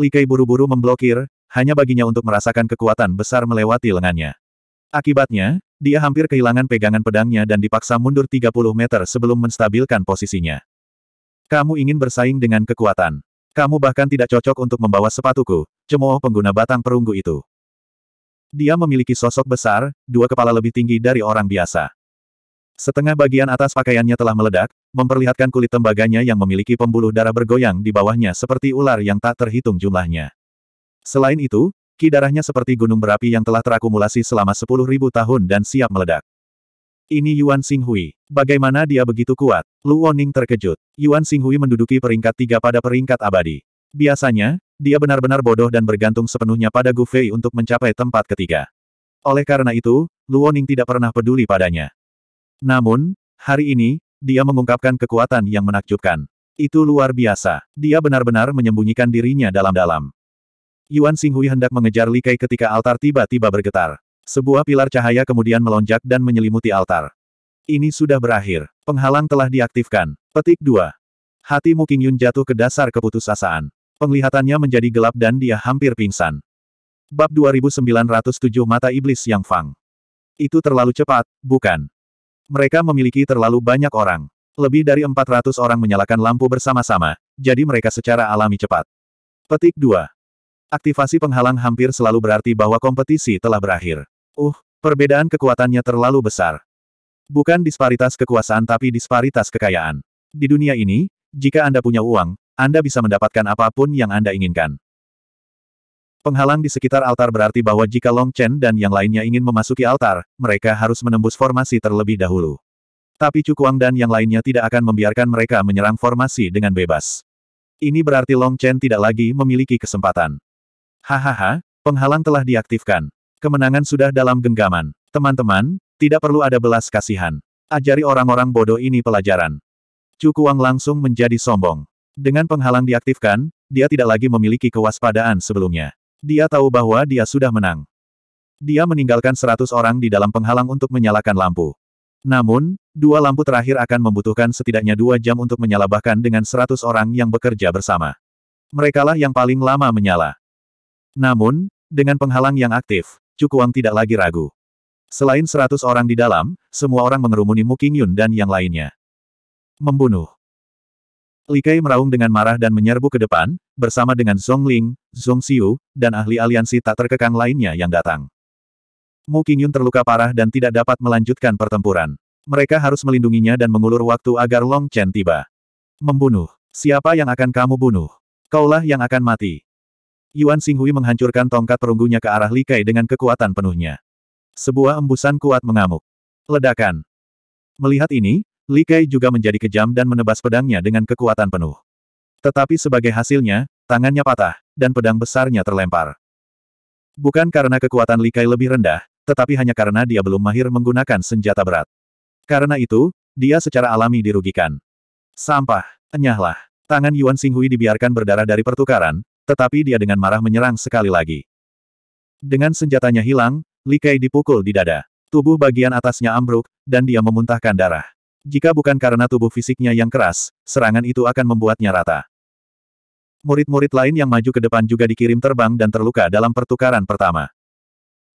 Li Likai buru-buru memblokir, hanya baginya untuk merasakan kekuatan besar melewati lengannya. Akibatnya, dia hampir kehilangan pegangan pedangnya dan dipaksa mundur 30 meter sebelum menstabilkan posisinya. Kamu ingin bersaing dengan kekuatan. Kamu bahkan tidak cocok untuk membawa sepatuku, cemooh pengguna batang perunggu itu. Dia memiliki sosok besar, dua kepala lebih tinggi dari orang biasa. Setengah bagian atas pakaiannya telah meledak, memperlihatkan kulit tembaganya yang memiliki pembuluh darah bergoyang di bawahnya seperti ular yang tak terhitung jumlahnya. Selain itu, Ki darahnya seperti gunung berapi yang telah terakumulasi selama sepuluh ribu tahun dan siap meledak. Ini Yuan Xinghui. Bagaimana dia begitu kuat? Lu Woning terkejut. Yuan Xinghui menduduki peringkat tiga pada peringkat abadi. Biasanya, dia benar-benar bodoh dan bergantung sepenuhnya pada Gu Fei untuk mencapai tempat ketiga. Oleh karena itu, Lu Woning tidak pernah peduli padanya. Namun, hari ini, dia mengungkapkan kekuatan yang menakjubkan. Itu luar biasa. Dia benar-benar menyembunyikan dirinya dalam-dalam. Yuan Xinghui hendak mengejar Li Kai ketika altar tiba-tiba bergetar. Sebuah pilar cahaya kemudian melonjak dan menyelimuti altar. Ini sudah berakhir. Penghalang telah diaktifkan. Petik 2. Hati Mu Qingyun jatuh ke dasar keputusasaan. Penglihatannya menjadi gelap dan dia hampir pingsan. Bab 2907 Mata Iblis Yang Fang. Itu terlalu cepat, bukan? Mereka memiliki terlalu banyak orang. Lebih dari 400 orang menyalakan lampu bersama-sama, jadi mereka secara alami cepat. Petik 2. Aktivasi penghalang hampir selalu berarti bahwa kompetisi telah berakhir. Uh, perbedaan kekuatannya terlalu besar. Bukan disparitas kekuasaan tapi disparitas kekayaan. Di dunia ini, jika Anda punya uang, Anda bisa mendapatkan apapun yang Anda inginkan. Penghalang di sekitar altar berarti bahwa jika Long Chen dan yang lainnya ingin memasuki altar, mereka harus menembus formasi terlebih dahulu. Tapi Cukuang dan yang lainnya tidak akan membiarkan mereka menyerang formasi dengan bebas. Ini berarti Long Chen tidak lagi memiliki kesempatan. Hahaha, penghalang telah diaktifkan. Kemenangan sudah dalam genggaman. Teman-teman, tidak perlu ada belas kasihan. Ajari orang-orang bodoh ini pelajaran. Cukuang langsung menjadi sombong. Dengan penghalang diaktifkan, dia tidak lagi memiliki kewaspadaan sebelumnya. Dia tahu bahwa dia sudah menang. Dia meninggalkan seratus orang di dalam penghalang untuk menyalakan lampu. Namun, dua lampu terakhir akan membutuhkan setidaknya dua jam untuk menyala bahkan dengan seratus orang yang bekerja bersama. Merekalah yang paling lama menyala. Namun, dengan penghalang yang aktif, Cukuang tidak lagi ragu. Selain seratus orang di dalam, semua orang mengerumuni Mu Qingyun dan yang lainnya. Membunuh. Li Likai meraung dengan marah dan menyerbu ke depan, bersama dengan Zhong Ling, Zhong Xiu, dan ahli aliansi tak terkekang lainnya yang datang. Mu Qingyun terluka parah dan tidak dapat melanjutkan pertempuran. Mereka harus melindunginya dan mengulur waktu agar Long Chen tiba. Membunuh. Siapa yang akan kamu bunuh? Kaulah yang akan mati. Yuan Xinghui menghancurkan tongkat perunggunya ke arah Likai dengan kekuatan penuhnya. Sebuah embusan kuat mengamuk. Ledakan. Melihat ini, Likai juga menjadi kejam dan menebas pedangnya dengan kekuatan penuh. Tetapi sebagai hasilnya, tangannya patah, dan pedang besarnya terlempar. Bukan karena kekuatan Likai lebih rendah, tetapi hanya karena dia belum mahir menggunakan senjata berat. Karena itu, dia secara alami dirugikan. Sampah, enyahlah. Tangan Yuan Xinghui dibiarkan berdarah dari pertukaran, tetapi dia dengan marah menyerang sekali lagi. Dengan senjatanya hilang, Li Kei dipukul di dada. Tubuh bagian atasnya ambruk, dan dia memuntahkan darah. Jika bukan karena tubuh fisiknya yang keras, serangan itu akan membuatnya rata. Murid-murid lain yang maju ke depan juga dikirim terbang dan terluka dalam pertukaran pertama.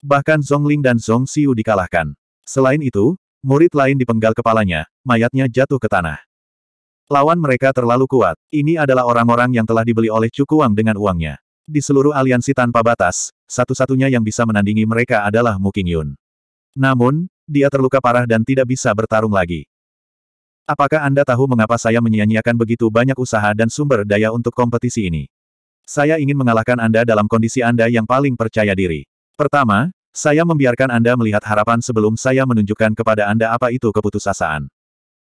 Bahkan Zongling dan Zhong Xiu dikalahkan. Selain itu, murid lain dipenggal kepalanya, mayatnya jatuh ke tanah. Lawan mereka terlalu kuat. Ini adalah orang-orang yang telah dibeli oleh Cukuang dengan uangnya. Di seluruh aliansi tanpa batas, satu-satunya yang bisa menandingi mereka adalah Mu Yun. Namun, dia terluka parah dan tidak bisa bertarung lagi. Apakah Anda tahu mengapa saya menyia-nyiakan begitu banyak usaha dan sumber daya untuk kompetisi ini? Saya ingin mengalahkan Anda dalam kondisi Anda yang paling percaya diri. Pertama, saya membiarkan Anda melihat harapan sebelum saya menunjukkan kepada Anda apa itu keputusasaan.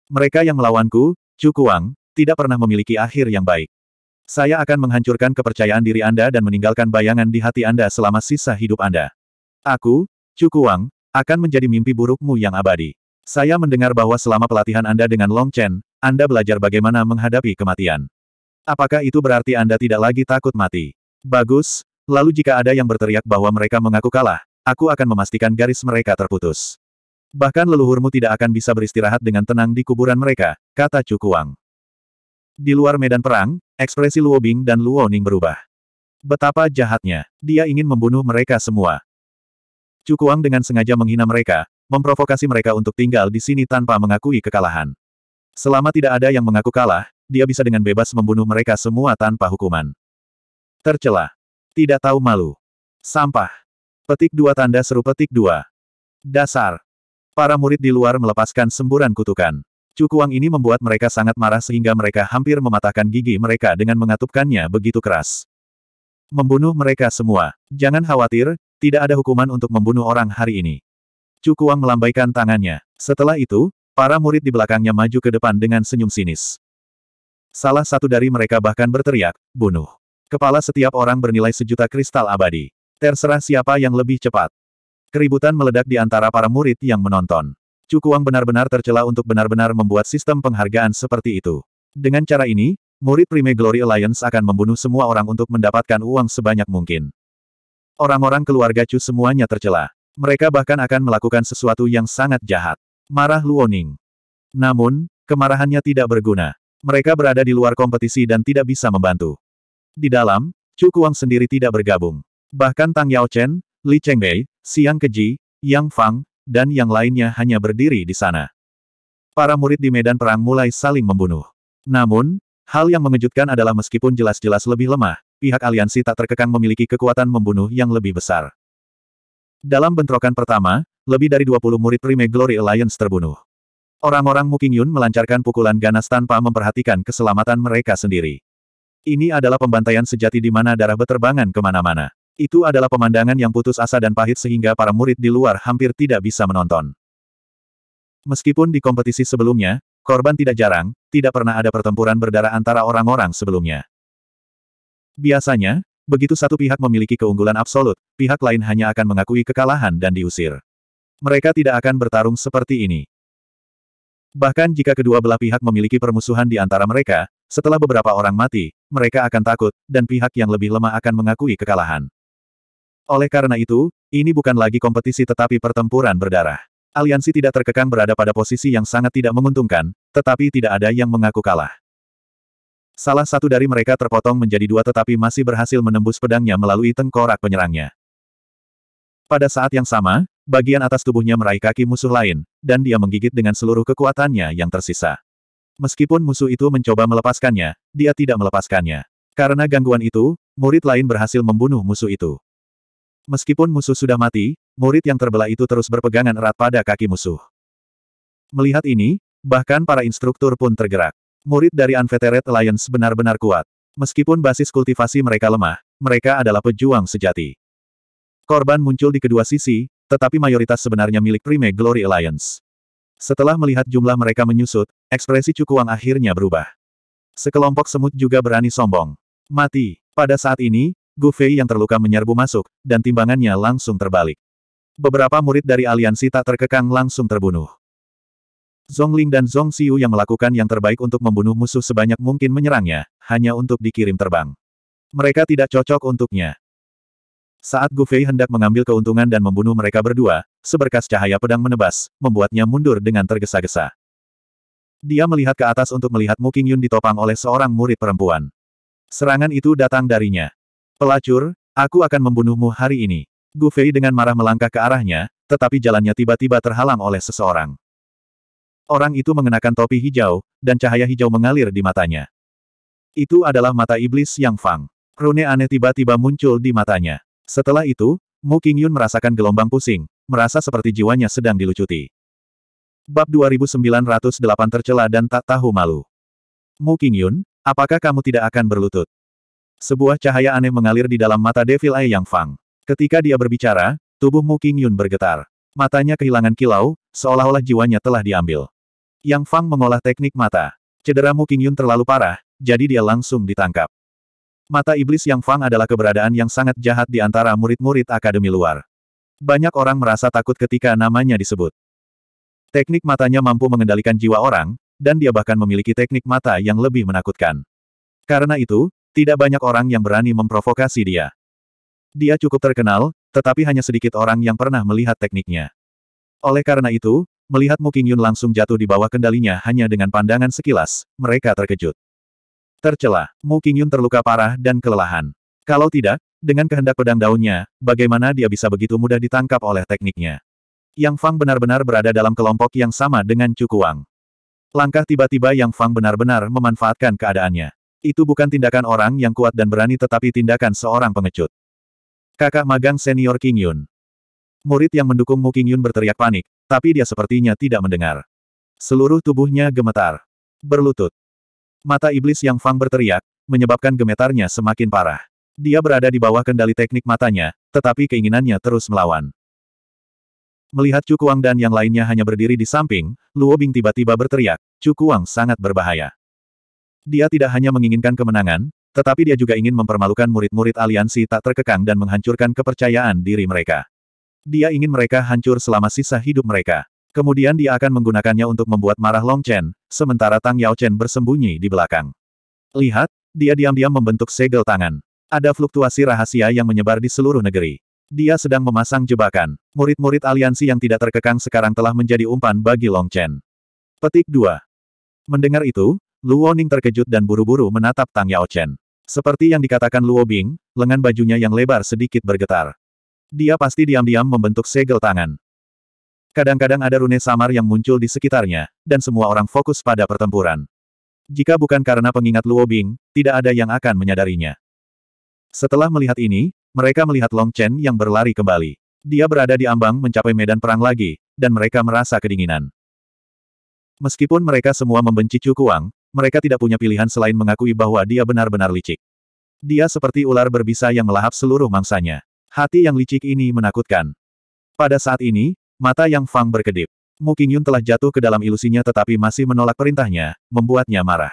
Mereka yang melawanku, Chu Kuang, tidak pernah memiliki akhir yang baik. Saya akan menghancurkan kepercayaan diri Anda dan meninggalkan bayangan di hati Anda selama sisa hidup Anda. Aku, Chu Kuang, akan menjadi mimpi burukmu yang abadi. Saya mendengar bahwa selama pelatihan Anda dengan Long Chen, Anda belajar bagaimana menghadapi kematian. Apakah itu berarti Anda tidak lagi takut mati? Bagus, lalu jika ada yang berteriak bahwa mereka mengaku kalah, aku akan memastikan garis mereka terputus. Bahkan leluhurmu tidak akan bisa beristirahat dengan tenang di kuburan mereka, kata Cukuang. Di luar medan perang, ekspresi Luo Bing dan Luo Ning berubah. Betapa jahatnya, dia ingin membunuh mereka semua. Cukuang dengan sengaja menghina mereka, memprovokasi mereka untuk tinggal di sini tanpa mengakui kekalahan. Selama tidak ada yang mengaku kalah, dia bisa dengan bebas membunuh mereka semua tanpa hukuman. Tercela. Tidak tahu malu. Sampah. Petik dua tanda seru petik dua. Dasar. Para murid di luar melepaskan semburan kutukan. Cukuang ini membuat mereka sangat marah sehingga mereka hampir mematahkan gigi mereka dengan mengatupkannya begitu keras. Membunuh mereka semua. Jangan khawatir, tidak ada hukuman untuk membunuh orang hari ini. Cukuang melambaikan tangannya. Setelah itu, para murid di belakangnya maju ke depan dengan senyum sinis. Salah satu dari mereka bahkan berteriak, bunuh. Kepala setiap orang bernilai sejuta kristal abadi. Terserah siapa yang lebih cepat. Keributan meledak di antara para murid yang menonton. Cukuang benar-benar tercela untuk benar-benar membuat sistem penghargaan seperti itu. Dengan cara ini, murid Prime Glory Alliance akan membunuh semua orang untuk mendapatkan uang sebanyak mungkin. Orang-orang keluarga Chu semuanya tercela. Mereka bahkan akan melakukan sesuatu yang sangat jahat. Marah Luoning. Namun, kemarahannya tidak berguna. Mereka berada di luar kompetisi dan tidak bisa membantu. Di dalam, Chu Kuang sendiri tidak bergabung. Bahkan Tang Yao Chen, Li Chengbei, Siang Keji, Yang Fang, dan yang lainnya hanya berdiri di sana. Para murid di medan perang mulai saling membunuh. Namun, hal yang mengejutkan adalah meskipun jelas-jelas lebih lemah, pihak aliansi tak terkekang memiliki kekuatan membunuh yang lebih besar. Dalam bentrokan pertama, lebih dari 20 murid Prime Glory Alliance terbunuh. Orang-orang Muking melancarkan pukulan ganas tanpa memperhatikan keselamatan mereka sendiri. Ini adalah pembantaian sejati di mana darah beterbangan kemana-mana. Itu adalah pemandangan yang putus asa dan pahit sehingga para murid di luar hampir tidak bisa menonton. Meskipun di kompetisi sebelumnya, korban tidak jarang, tidak pernah ada pertempuran berdarah antara orang-orang sebelumnya. Biasanya, begitu satu pihak memiliki keunggulan absolut, pihak lain hanya akan mengakui kekalahan dan diusir. Mereka tidak akan bertarung seperti ini. Bahkan jika kedua belah pihak memiliki permusuhan di antara mereka, setelah beberapa orang mati, mereka akan takut, dan pihak yang lebih lemah akan mengakui kekalahan. Oleh karena itu, ini bukan lagi kompetisi tetapi pertempuran berdarah. Aliansi tidak terkekang berada pada posisi yang sangat tidak menguntungkan, tetapi tidak ada yang mengaku kalah. Salah satu dari mereka terpotong menjadi dua tetapi masih berhasil menembus pedangnya melalui tengkorak penyerangnya. Pada saat yang sama, bagian atas tubuhnya meraih kaki musuh lain, dan dia menggigit dengan seluruh kekuatannya yang tersisa. Meskipun musuh itu mencoba melepaskannya, dia tidak melepaskannya. Karena gangguan itu, murid lain berhasil membunuh musuh itu. Meskipun musuh sudah mati, murid yang terbelah itu terus berpegangan erat pada kaki musuh. Melihat ini, bahkan para instruktur pun tergerak. Murid dari Unvetered Alliance benar-benar kuat. Meskipun basis kultivasi mereka lemah, mereka adalah pejuang sejati. Korban muncul di kedua sisi, tetapi mayoritas sebenarnya milik Prime Glory Alliance. Setelah melihat jumlah mereka menyusut, ekspresi Cukuang akhirnya berubah. Sekelompok semut juga berani sombong. Mati. Pada saat ini, Gu Fei yang terluka menyerbu masuk, dan timbangannya langsung terbalik. Beberapa murid dari aliansi tak terkekang langsung terbunuh. Zongling dan Zong Xiu yang melakukan yang terbaik untuk membunuh musuh sebanyak mungkin menyerangnya, hanya untuk dikirim terbang. Mereka tidak cocok untuknya. Saat Gu Fei hendak mengambil keuntungan dan membunuh mereka berdua, seberkas cahaya pedang menebas, membuatnya mundur dengan tergesa-gesa. Dia melihat ke atas untuk melihat Mu Qingyun ditopang oleh seorang murid perempuan. Serangan itu datang darinya. Pelacur, aku akan membunuhmu hari ini. Gu Fei dengan marah melangkah ke arahnya, tetapi jalannya tiba-tiba terhalang oleh seseorang. Orang itu mengenakan topi hijau, dan cahaya hijau mengalir di matanya. Itu adalah mata iblis Yang Fang. Rune aneh tiba-tiba muncul di matanya. Setelah itu, Mu King Yun merasakan gelombang pusing, merasa seperti jiwanya sedang dilucuti. Bab 2908 tercela dan tak tahu malu. Mu King Yun, apakah kamu tidak akan berlutut? Sebuah cahaya aneh mengalir di dalam mata Devil Eye Yang Fang. Ketika dia berbicara, tubuh Mu King Yun bergetar. Matanya kehilangan kilau, seolah-olah jiwanya telah diambil. Yang Fang mengolah teknik mata. Cedera Mu King Yun terlalu parah, jadi dia langsung ditangkap. Mata iblis Yang Fang adalah keberadaan yang sangat jahat di antara murid-murid akademi luar. Banyak orang merasa takut ketika namanya disebut. Teknik matanya mampu mengendalikan jiwa orang, dan dia bahkan memiliki teknik mata yang lebih menakutkan. Karena itu, tidak banyak orang yang berani memprovokasi dia. Dia cukup terkenal, tetapi hanya sedikit orang yang pernah melihat tekniknya. Oleh karena itu, melihat Muking Yun langsung jatuh di bawah kendalinya hanya dengan pandangan sekilas, mereka terkejut. Tercelah, King Yun terluka parah dan kelelahan. Kalau tidak, dengan kehendak pedang daunnya, bagaimana dia bisa begitu mudah ditangkap oleh tekniknya? Yang Fang benar-benar berada dalam kelompok yang sama dengan Cukuang. Langkah tiba-tiba Yang Fang benar-benar memanfaatkan keadaannya. Itu bukan tindakan orang yang kuat dan berani tetapi tindakan seorang pengecut. Kakak magang senior King Yun. Murid yang mendukung Mu King Yun berteriak panik, tapi dia sepertinya tidak mendengar. Seluruh tubuhnya gemetar. Berlutut. Mata iblis yang Fang berteriak, menyebabkan gemetarnya semakin parah. Dia berada di bawah kendali teknik matanya, tetapi keinginannya terus melawan. Melihat Cukuang dan yang lainnya hanya berdiri di samping, Luo Bing tiba-tiba berteriak, Cukuang sangat berbahaya. Dia tidak hanya menginginkan kemenangan, tetapi dia juga ingin mempermalukan murid-murid aliansi tak terkekang dan menghancurkan kepercayaan diri mereka. Dia ingin mereka hancur selama sisa hidup mereka. Kemudian dia akan menggunakannya untuk membuat marah Long Chen, sementara Tang Yao Chen bersembunyi di belakang. Lihat, dia diam-diam membentuk segel tangan. Ada fluktuasi rahasia yang menyebar di seluruh negeri. Dia sedang memasang jebakan. Murid-murid aliansi yang tidak terkekang sekarang telah menjadi umpan bagi Long Chen. Petik 2. Mendengar itu, Luo Ning terkejut dan buru-buru menatap Tang Yao Chen. Seperti yang dikatakan Luo Bing, lengan bajunya yang lebar sedikit bergetar. Dia pasti diam-diam membentuk segel tangan. Kadang-kadang ada rune samar yang muncul di sekitarnya, dan semua orang fokus pada pertempuran. Jika bukan karena pengingat Luo Bing, tidak ada yang akan menyadarinya. Setelah melihat ini, mereka melihat Long Chen yang berlari kembali. Dia berada di ambang mencapai medan perang lagi, dan mereka merasa kedinginan. Meskipun mereka semua membenci Chu Kuang, mereka tidak punya pilihan selain mengakui bahwa dia benar-benar licik. Dia seperti ular berbisa yang melahap seluruh mangsanya. Hati yang licik ini menakutkan. Pada saat ini, mata yang Fang berkedip. Mu Qingyun telah jatuh ke dalam ilusinya tetapi masih menolak perintahnya, membuatnya marah.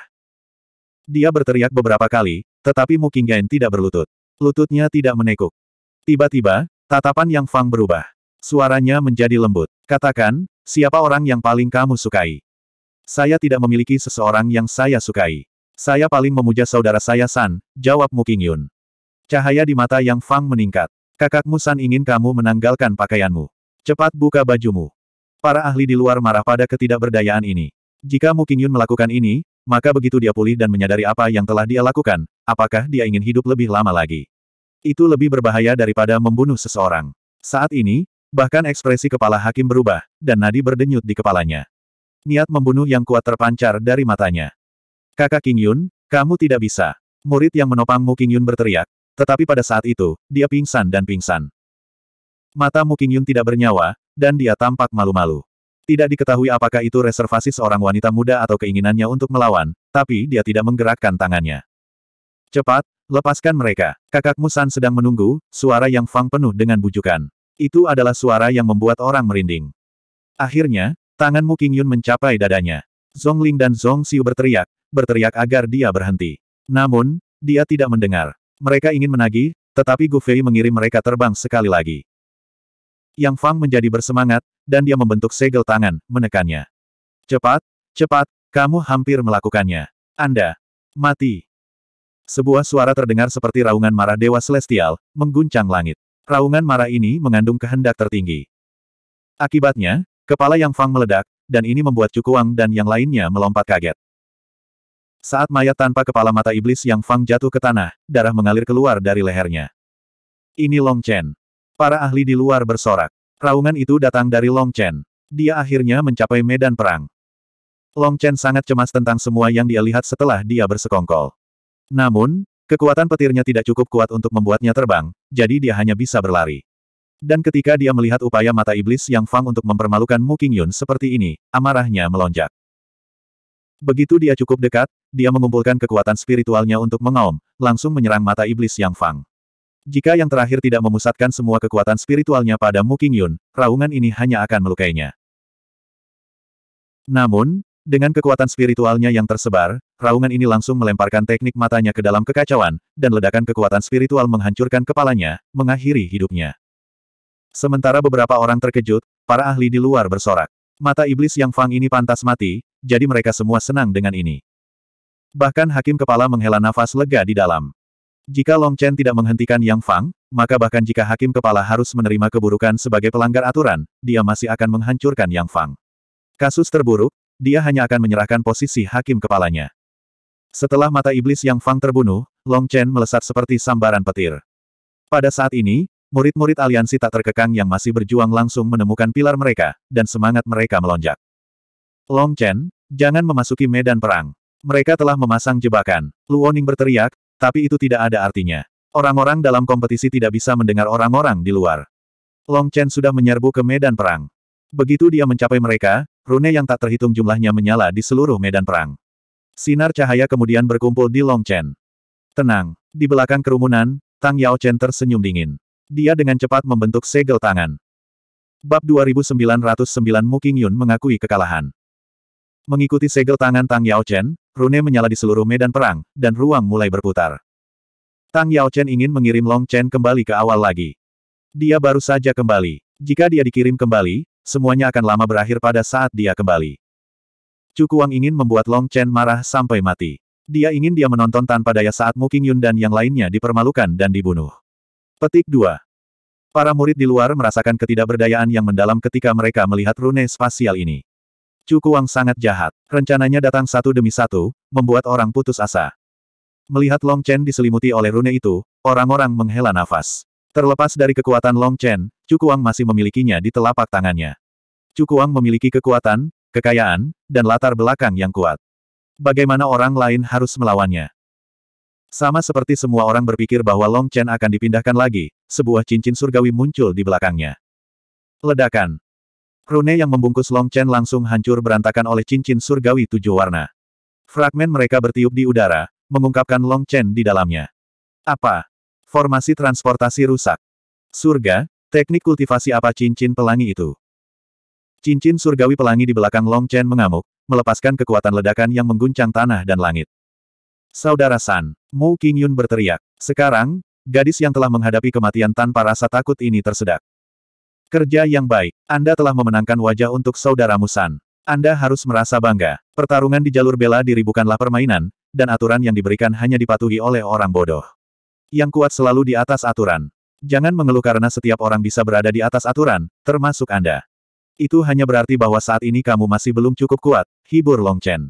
Dia berteriak beberapa kali, tetapi Mu Qingyun tidak berlutut. Lututnya tidak menekuk. Tiba-tiba, tatapan yang Fang berubah. Suaranya menjadi lembut. Katakan, siapa orang yang paling kamu sukai? Saya tidak memiliki seseorang yang saya sukai. Saya paling memuja saudara saya San, jawab Muking Yun. Cahaya di mata Yang Fang meningkat. Kakakmu San ingin kamu menanggalkan pakaianmu. Cepat buka bajumu. Para ahli di luar marah pada ketidakberdayaan ini. Jika Muking Yun melakukan ini, maka begitu dia pulih dan menyadari apa yang telah dia lakukan, apakah dia ingin hidup lebih lama lagi. Itu lebih berbahaya daripada membunuh seseorang. Saat ini, bahkan ekspresi kepala hakim berubah, dan nadi berdenyut di kepalanya niat membunuh yang kuat terpancar dari matanya. Kakak King Yun, kamu tidak bisa. Murid yang menopangmu King Yun berteriak, tetapi pada saat itu, dia pingsan dan pingsan. Mata Mu King Yun tidak bernyawa, dan dia tampak malu-malu. Tidak diketahui apakah itu reservasi seorang wanita muda atau keinginannya untuk melawan, tapi dia tidak menggerakkan tangannya. Cepat, lepaskan mereka. Kakakmu San sedang menunggu, suara yang Fang penuh dengan bujukan. Itu adalah suara yang membuat orang merinding. Akhirnya, Tangan Mu Qingyun mencapai dadanya. Zhong Ling dan Zhong Xiu berteriak, berteriak agar dia berhenti. Namun, dia tidak mendengar. Mereka ingin menagih, tetapi Gu Fei mengirim mereka terbang sekali lagi. Yang Fang menjadi bersemangat, dan dia membentuk segel tangan, menekannya. Cepat, cepat, kamu hampir melakukannya. Anda, mati. Sebuah suara terdengar seperti raungan marah Dewa Celestial, mengguncang langit. Raungan marah ini mengandung kehendak tertinggi. Akibatnya, Kepala Yang Fang meledak, dan ini membuat Cukuang dan yang lainnya melompat kaget. Saat mayat tanpa kepala mata iblis Yang Fang jatuh ke tanah, darah mengalir keluar dari lehernya. Ini Long Chen. Para ahli di luar bersorak. Raungan itu datang dari Long Chen. Dia akhirnya mencapai medan perang. Long Chen sangat cemas tentang semua yang dia lihat setelah dia bersekongkol. Namun, kekuatan petirnya tidak cukup kuat untuk membuatnya terbang, jadi dia hanya bisa berlari. Dan ketika dia melihat upaya mata iblis Yang Fang untuk mempermalukan Mu Qingyun seperti ini, amarahnya melonjak. Begitu dia cukup dekat, dia mengumpulkan kekuatan spiritualnya untuk mengaum, langsung menyerang mata iblis Yang Fang. Jika yang terakhir tidak memusatkan semua kekuatan spiritualnya pada Mu Qingyun, raungan ini hanya akan melukainya. Namun, dengan kekuatan spiritualnya yang tersebar, raungan ini langsung melemparkan teknik matanya ke dalam kekacauan, dan ledakan kekuatan spiritual menghancurkan kepalanya, mengakhiri hidupnya. Sementara beberapa orang terkejut, para ahli di luar bersorak. Mata iblis yang Fang ini pantas mati, jadi mereka semua senang dengan ini. Bahkan hakim kepala menghela nafas lega di dalam. Jika Long Chen tidak menghentikan Yang Fang, maka bahkan jika hakim kepala harus menerima keburukan sebagai pelanggar aturan, dia masih akan menghancurkan Yang Fang. Kasus terburuk, dia hanya akan menyerahkan posisi hakim kepalanya. Setelah mata iblis Yang Fang terbunuh, Long Chen melesat seperti sambaran petir. Pada saat ini, Murid-murid aliansi tak terkekang yang masih berjuang langsung menemukan pilar mereka, dan semangat mereka melonjak. Long Chen, jangan memasuki medan perang. Mereka telah memasang jebakan. Luoning berteriak, tapi itu tidak ada artinya. Orang-orang dalam kompetisi tidak bisa mendengar orang-orang di luar. Long Chen sudah menyerbu ke medan perang. Begitu dia mencapai mereka, rune yang tak terhitung jumlahnya menyala di seluruh medan perang. Sinar cahaya kemudian berkumpul di Long Chen. Tenang, di belakang kerumunan, Tang Yao Chen tersenyum dingin. Dia dengan cepat membentuk segel tangan. Bab 2909 Mu Yun mengakui kekalahan. Mengikuti segel tangan Tang Yao Chen, rune menyala di seluruh medan perang, dan ruang mulai berputar. Tang Yao Chen ingin mengirim Long Chen kembali ke awal lagi. Dia baru saja kembali. Jika dia dikirim kembali, semuanya akan lama berakhir pada saat dia kembali. Chu Kuang ingin membuat Long Chen marah sampai mati. Dia ingin dia menonton tanpa daya saat Mu Yun dan yang lainnya dipermalukan dan dibunuh. Petik 2. Para murid di luar merasakan ketidakberdayaan yang mendalam ketika mereka melihat rune spasial ini. Cukuang sangat jahat. Rencananya datang satu demi satu, membuat orang putus asa. Melihat Long Chen diselimuti oleh rune itu, orang-orang menghela nafas. Terlepas dari kekuatan Long Chen, Cukuang masih memilikinya di telapak tangannya. Cukuang memiliki kekuatan, kekayaan, dan latar belakang yang kuat. Bagaimana orang lain harus melawannya? Sama seperti semua orang berpikir bahwa Long Chen akan dipindahkan lagi, sebuah cincin surgawi muncul di belakangnya. Ledakan. Rune yang membungkus Long Chen langsung hancur berantakan oleh cincin surgawi tujuh warna. Fragmen mereka bertiup di udara, mengungkapkan Long Chen di dalamnya. Apa? Formasi transportasi rusak. Surga, teknik kultivasi apa cincin pelangi itu? Cincin surgawi pelangi di belakang Long Chen mengamuk, melepaskan kekuatan ledakan yang mengguncang tanah dan langit. Saudara San, Mu Qingyun berteriak. Sekarang, gadis yang telah menghadapi kematian tanpa rasa takut ini tersedak. Kerja yang baik. Anda telah memenangkan wajah untuk saudara Musan. Anda harus merasa bangga. Pertarungan di jalur bela diri bukanlah permainan, dan aturan yang diberikan hanya dipatuhi oleh orang bodoh. Yang kuat selalu di atas aturan. Jangan mengeluh karena setiap orang bisa berada di atas aturan, termasuk Anda. Itu hanya berarti bahwa saat ini kamu masih belum cukup kuat, hibur Long Chen.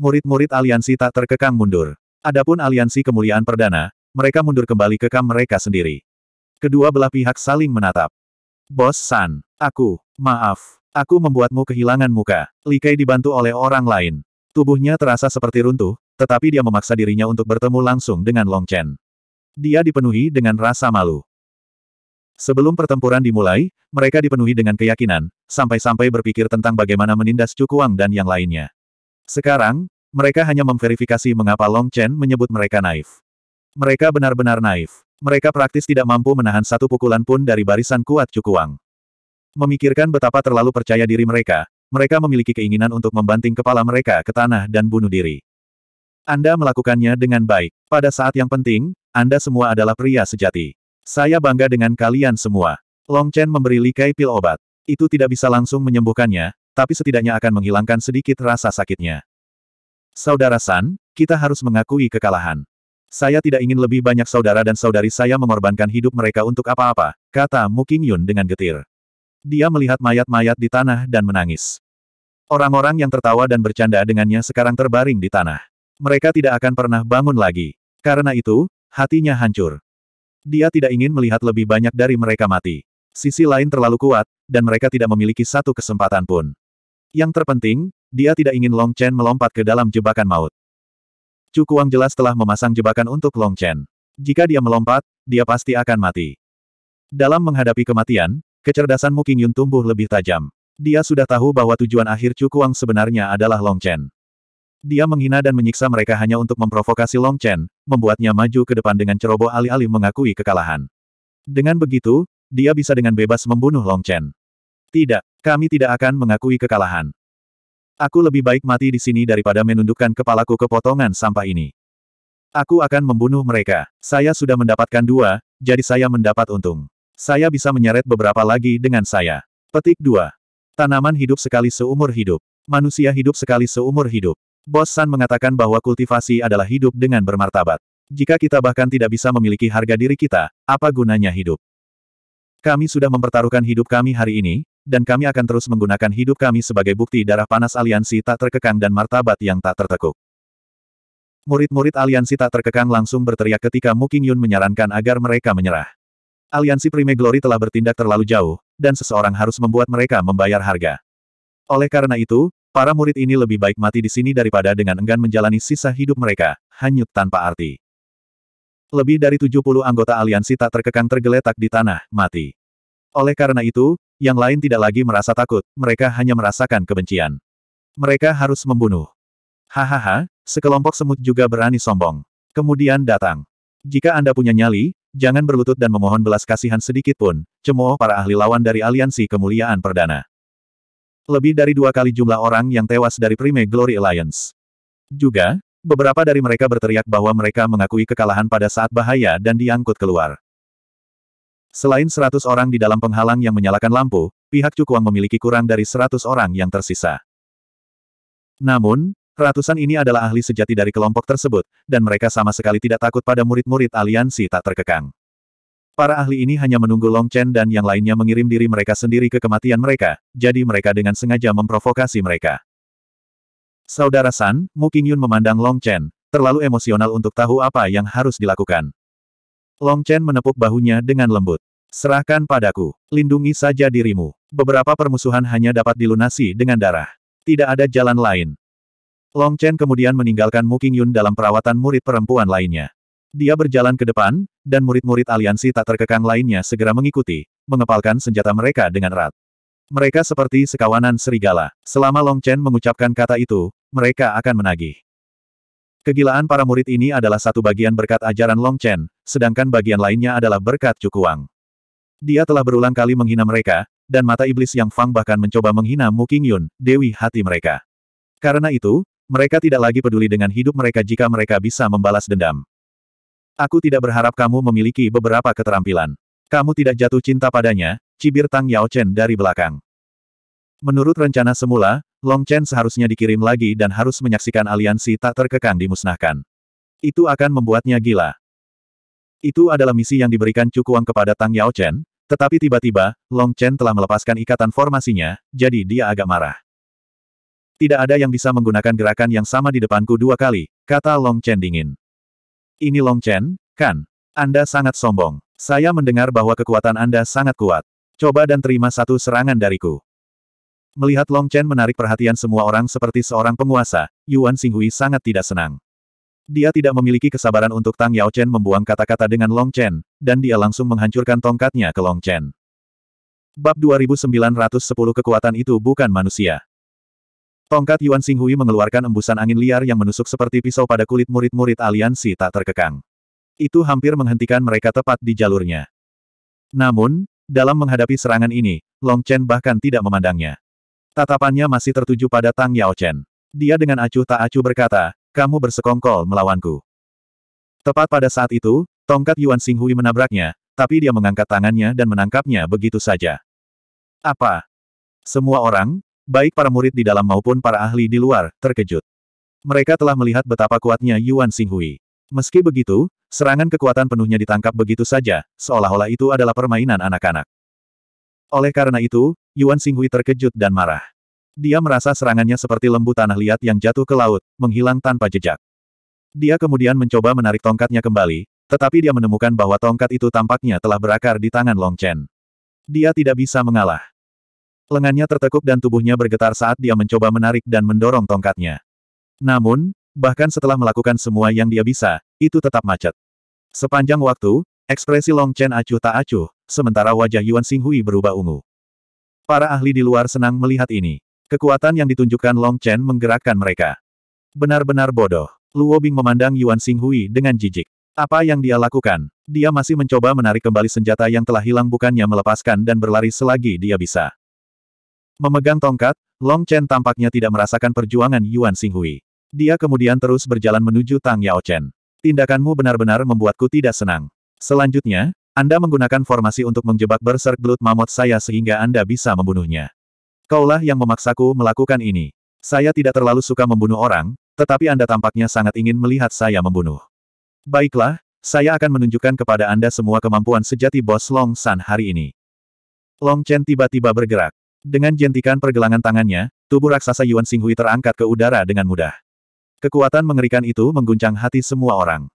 Murid-murid aliansi tak terkekang mundur. Adapun aliansi kemuliaan perdana, mereka mundur kembali ke kam mereka sendiri. Kedua belah pihak saling menatap. Bos San, aku, maaf, aku membuatmu kehilangan muka. Li Kei dibantu oleh orang lain. Tubuhnya terasa seperti runtuh, tetapi dia memaksa dirinya untuk bertemu langsung dengan Long Chen. Dia dipenuhi dengan rasa malu. Sebelum pertempuran dimulai, mereka dipenuhi dengan keyakinan, sampai-sampai berpikir tentang bagaimana menindas Cukuang dan yang lainnya. Sekarang, mereka hanya memverifikasi mengapa Long Chen menyebut mereka naif. Mereka benar-benar naif. Mereka praktis tidak mampu menahan satu pukulan pun dari barisan kuat Cukuang. Memikirkan betapa terlalu percaya diri mereka, mereka memiliki keinginan untuk membanting kepala mereka ke tanah dan bunuh diri. Anda melakukannya dengan baik. Pada saat yang penting, Anda semua adalah pria sejati. Saya bangga dengan kalian semua. Long Chen memberi Li Kai pil obat. Itu tidak bisa langsung menyembuhkannya, tapi setidaknya akan menghilangkan sedikit rasa sakitnya. Saudara San, kita harus mengakui kekalahan. Saya tidak ingin lebih banyak saudara dan saudari saya mengorbankan hidup mereka untuk apa-apa, kata Mu Yun dengan getir. Dia melihat mayat-mayat di tanah dan menangis. Orang-orang yang tertawa dan bercanda dengannya sekarang terbaring di tanah. Mereka tidak akan pernah bangun lagi. Karena itu, hatinya hancur. Dia tidak ingin melihat lebih banyak dari mereka mati. Sisi lain terlalu kuat, dan mereka tidak memiliki satu kesempatan pun. Yang terpenting, dia tidak ingin Long Chen melompat ke dalam jebakan maut. Chu Kuang jelas telah memasang jebakan untuk Long Chen. Jika dia melompat, dia pasti akan mati. Dalam menghadapi kematian, kecerdasan Mu Qingyun tumbuh lebih tajam. Dia sudah tahu bahwa tujuan akhir Chu Kuang sebenarnya adalah Long Chen. Dia menghina dan menyiksa mereka hanya untuk memprovokasi Long Chen, membuatnya maju ke depan dengan ceroboh alih-alih mengakui kekalahan. Dengan begitu, dia bisa dengan bebas membunuh Long Chen. Tidak, kami tidak akan mengakui kekalahan. Aku lebih baik mati di sini daripada menundukkan kepalaku ke potongan sampah ini. Aku akan membunuh mereka. Saya sudah mendapatkan dua, jadi saya mendapat untung. Saya bisa menyeret beberapa lagi dengan saya. Petik 2. Tanaman hidup sekali seumur hidup. Manusia hidup sekali seumur hidup. Bos San mengatakan bahwa kultivasi adalah hidup dengan bermartabat. Jika kita bahkan tidak bisa memiliki harga diri kita, apa gunanya hidup? Kami sudah mempertaruhkan hidup kami hari ini, dan kami akan terus menggunakan hidup kami sebagai bukti darah panas aliansi tak terkekang dan martabat yang tak tertekuk. Murid-murid aliansi tak terkekang langsung berteriak ketika Mu Yun menyarankan agar mereka menyerah. Aliansi Prime Glory telah bertindak terlalu jauh, dan seseorang harus membuat mereka membayar harga. Oleh karena itu, para murid ini lebih baik mati di sini daripada dengan enggan menjalani sisa hidup mereka, hanyut tanpa arti. Lebih dari 70 anggota aliansi tak terkekang tergeletak di tanah, mati. Oleh karena itu, yang lain tidak lagi merasa takut, mereka hanya merasakan kebencian. Mereka harus membunuh. Hahaha, sekelompok semut juga berani sombong. Kemudian datang. Jika Anda punya nyali, jangan berlutut dan memohon belas kasihan sedikit pun, cemooh para ahli lawan dari Aliansi Kemuliaan Perdana. Lebih dari dua kali jumlah orang yang tewas dari Prime Glory Alliance. Juga, beberapa dari mereka berteriak bahwa mereka mengakui kekalahan pada saat bahaya dan diangkut keluar. Selain 100 orang di dalam penghalang yang menyalakan lampu, pihak Cukuang memiliki kurang dari 100 orang yang tersisa. Namun, ratusan ini adalah ahli sejati dari kelompok tersebut, dan mereka sama sekali tidak takut pada murid-murid aliansi tak terkekang. Para ahli ini hanya menunggu Long Chen dan yang lainnya mengirim diri mereka sendiri ke kematian mereka, jadi mereka dengan sengaja memprovokasi mereka. Saudara San, Mu Qingyun memandang Long Chen, terlalu emosional untuk tahu apa yang harus dilakukan. Long Chen menepuk bahunya dengan lembut. Serahkan padaku. Lindungi saja dirimu. Beberapa permusuhan hanya dapat dilunasi dengan darah. Tidak ada jalan lain. Long Chen kemudian meninggalkan Mu Qingyun dalam perawatan murid perempuan lainnya. Dia berjalan ke depan, dan murid-murid aliansi tak terkekang lainnya segera mengikuti, mengepalkan senjata mereka dengan erat. Mereka seperti sekawanan serigala. Selama Long Chen mengucapkan kata itu, mereka akan menagih. Kegilaan para murid ini adalah satu bagian berkat ajaran Long Chen, sedangkan bagian lainnya adalah berkat Cukuang. Dia telah berulang kali menghina mereka, dan mata iblis yang Fang bahkan mencoba menghina Mu Qingyun, dewi hati mereka. Karena itu, mereka tidak lagi peduli dengan hidup mereka jika mereka bisa membalas dendam. Aku tidak berharap kamu memiliki beberapa keterampilan. Kamu tidak jatuh cinta padanya, cibir Tang Yao Chen dari belakang. Menurut rencana semula, Long Chen seharusnya dikirim lagi dan harus menyaksikan aliansi tak terkekang dimusnahkan. Itu akan membuatnya gila. Itu adalah misi yang diberikan Cukuang kepada Tang Yao Chen, tetapi tiba-tiba, Long Chen telah melepaskan ikatan formasinya, jadi dia agak marah. Tidak ada yang bisa menggunakan gerakan yang sama di depanku dua kali, kata Long Chen dingin. Ini Long Chen, kan? Anda sangat sombong. Saya mendengar bahwa kekuatan Anda sangat kuat. Coba dan terima satu serangan dariku. Melihat Long Chen menarik perhatian semua orang seperti seorang penguasa, Yuan Xinghui sangat tidak senang. Dia tidak memiliki kesabaran untuk Tang Yao Chen membuang kata-kata dengan Long Chen, dan dia langsung menghancurkan tongkatnya ke Long Chen. Bab 2910 Kekuatan itu bukan manusia. Tongkat Yuan Xinghui mengeluarkan embusan angin liar yang menusuk seperti pisau pada kulit murid-murid aliansi tak terkekang. Itu hampir menghentikan mereka tepat di jalurnya. Namun, dalam menghadapi serangan ini, Long Chen bahkan tidak memandangnya. Tatapannya masih tertuju pada Tang Yao Chen. Dia dengan acuh tak acuh berkata, kamu bersekongkol melawanku. Tepat pada saat itu, tongkat Yuan Xinghui menabraknya, tapi dia mengangkat tangannya dan menangkapnya begitu saja. Apa? Semua orang, baik para murid di dalam maupun para ahli di luar, terkejut. Mereka telah melihat betapa kuatnya Yuan Xinghui. Meski begitu, serangan kekuatan penuhnya ditangkap begitu saja, seolah-olah itu adalah permainan anak-anak. Oleh karena itu, Yuan Xinghui terkejut dan marah. Dia merasa serangannya seperti lembu tanah liat yang jatuh ke laut, menghilang tanpa jejak. Dia kemudian mencoba menarik tongkatnya kembali, tetapi dia menemukan bahwa tongkat itu tampaknya telah berakar di tangan Long Chen. Dia tidak bisa mengalah. Lengannya tertekuk dan tubuhnya bergetar saat dia mencoba menarik dan mendorong tongkatnya. Namun, bahkan setelah melakukan semua yang dia bisa, itu tetap macet. Sepanjang waktu, ekspresi Long Chen acuh tak acuh, sementara wajah Yuan Xinghui berubah ungu. Para ahli di luar senang melihat ini. Kekuatan yang ditunjukkan Long Chen menggerakkan mereka. Benar-benar bodoh. Luo Bing memandang Yuan Xinghui dengan jijik. Apa yang dia lakukan? Dia masih mencoba menarik kembali senjata yang telah hilang bukannya melepaskan dan berlari selagi dia bisa. Memegang tongkat, Long Chen tampaknya tidak merasakan perjuangan Yuan Xinghui. Dia kemudian terus berjalan menuju Tang Yao Chen. Tindakanmu benar-benar membuatku tidak senang. Selanjutnya, Anda menggunakan formasi untuk menjebak berserk belut mamot saya sehingga Anda bisa membunuhnya. Kaulah yang memaksaku melakukan ini. Saya tidak terlalu suka membunuh orang, tetapi Anda tampaknya sangat ingin melihat saya membunuh. Baiklah, saya akan menunjukkan kepada Anda semua kemampuan sejati bos Long San hari ini. Long Chen tiba-tiba bergerak. Dengan jentikan pergelangan tangannya, tubuh raksasa Yuan Xinghui terangkat ke udara dengan mudah. Kekuatan mengerikan itu mengguncang hati semua orang.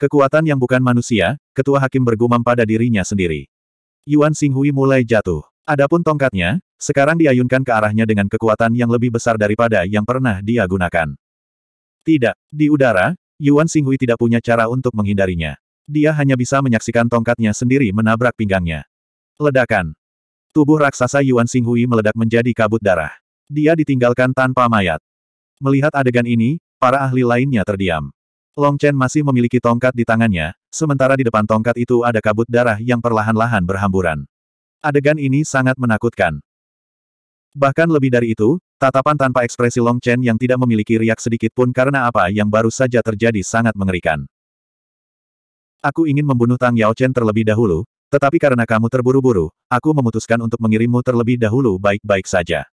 Kekuatan yang bukan manusia, ketua hakim bergumam pada dirinya sendiri. Yuan Xinghui mulai jatuh. Adapun tongkatnya, sekarang diayunkan ke arahnya dengan kekuatan yang lebih besar daripada yang pernah dia gunakan. Tidak, di udara, Yuan Xinghui tidak punya cara untuk menghindarinya. Dia hanya bisa menyaksikan tongkatnya sendiri menabrak pinggangnya. Ledakan. Tubuh raksasa Yuan Xinghui meledak menjadi kabut darah. Dia ditinggalkan tanpa mayat. Melihat adegan ini, para ahli lainnya terdiam. Long Chen masih memiliki tongkat di tangannya, sementara di depan tongkat itu ada kabut darah yang perlahan-lahan berhamburan. Adegan ini sangat menakutkan. Bahkan lebih dari itu, tatapan tanpa ekspresi Long Chen yang tidak memiliki riak sedikit pun karena apa yang baru saja terjadi sangat mengerikan. Aku ingin membunuh Tang Yao Chen terlebih dahulu, tetapi karena kamu terburu-buru, aku memutuskan untuk mengirimmu terlebih dahulu baik-baik saja.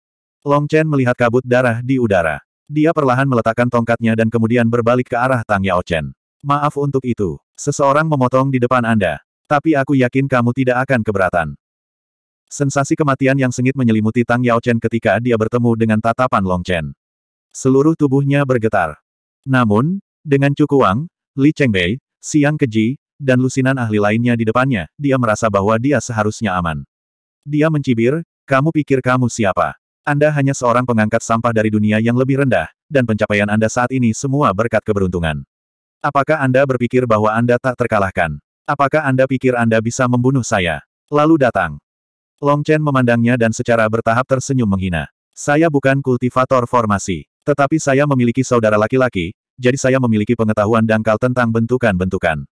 Long Chen melihat kabut darah di udara. Dia perlahan meletakkan tongkatnya dan kemudian berbalik ke arah Tang Yao Chen. Maaf untuk itu. Seseorang memotong di depan Anda. Tapi aku yakin kamu tidak akan keberatan. Sensasi kematian yang sengit menyelimuti Tang Yao Chen ketika dia bertemu dengan tatapan Long Chen. Seluruh tubuhnya bergetar. Namun, dengan Cuku Kuang, Li Chengbei, Siang Keji, dan lusinan ahli lainnya di depannya, dia merasa bahwa dia seharusnya aman. Dia mencibir, kamu pikir kamu siapa? Anda hanya seorang pengangkat sampah dari dunia yang lebih rendah, dan pencapaian Anda saat ini semua berkat keberuntungan. Apakah Anda berpikir bahwa Anda tak terkalahkan? Apakah Anda pikir Anda bisa membunuh saya? Lalu datang. Long Chen memandangnya dan secara bertahap tersenyum menghina. Saya bukan kultivator formasi. Tetapi saya memiliki saudara laki-laki, jadi saya memiliki pengetahuan dangkal tentang bentukan-bentukan.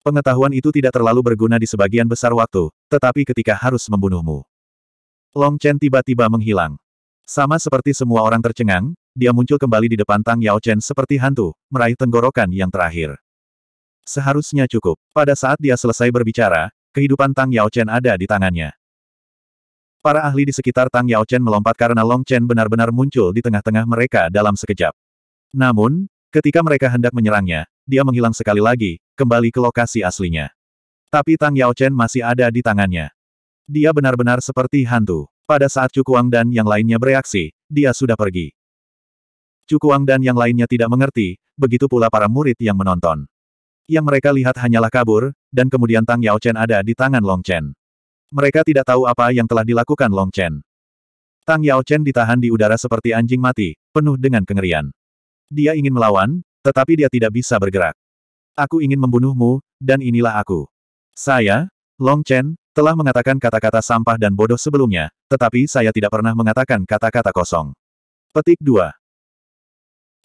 Pengetahuan itu tidak terlalu berguna di sebagian besar waktu, tetapi ketika harus membunuhmu. Long Chen tiba-tiba menghilang. Sama seperti semua orang tercengang, dia muncul kembali di depan Tang Yao Chen seperti hantu, meraih tenggorokan yang terakhir. Seharusnya cukup. Pada saat dia selesai berbicara, kehidupan Tang Yao Chen ada di tangannya. Para ahli di sekitar Tang Yao Chen melompat karena Long Chen benar-benar muncul di tengah-tengah mereka dalam sekejap. Namun, ketika mereka hendak menyerangnya, dia menghilang sekali lagi, kembali ke lokasi aslinya. Tapi Tang Yao Chen masih ada di tangannya. Dia benar-benar seperti hantu. Pada saat Cukuang dan yang lainnya bereaksi, dia sudah pergi. Cukuang dan yang lainnya tidak mengerti, begitu pula para murid yang menonton. Yang mereka lihat hanyalah kabur, dan kemudian Tang Yao Chen ada di tangan Long Chen. Mereka tidak tahu apa yang telah dilakukan Long Chen. Tang Yao Chen ditahan di udara seperti anjing mati, penuh dengan kengerian. Dia ingin melawan, tetapi dia tidak bisa bergerak. Aku ingin membunuhmu, dan inilah aku. Saya, Long Chen, telah mengatakan kata-kata sampah dan bodoh sebelumnya, tetapi saya tidak pernah mengatakan kata-kata kosong. Petik 2.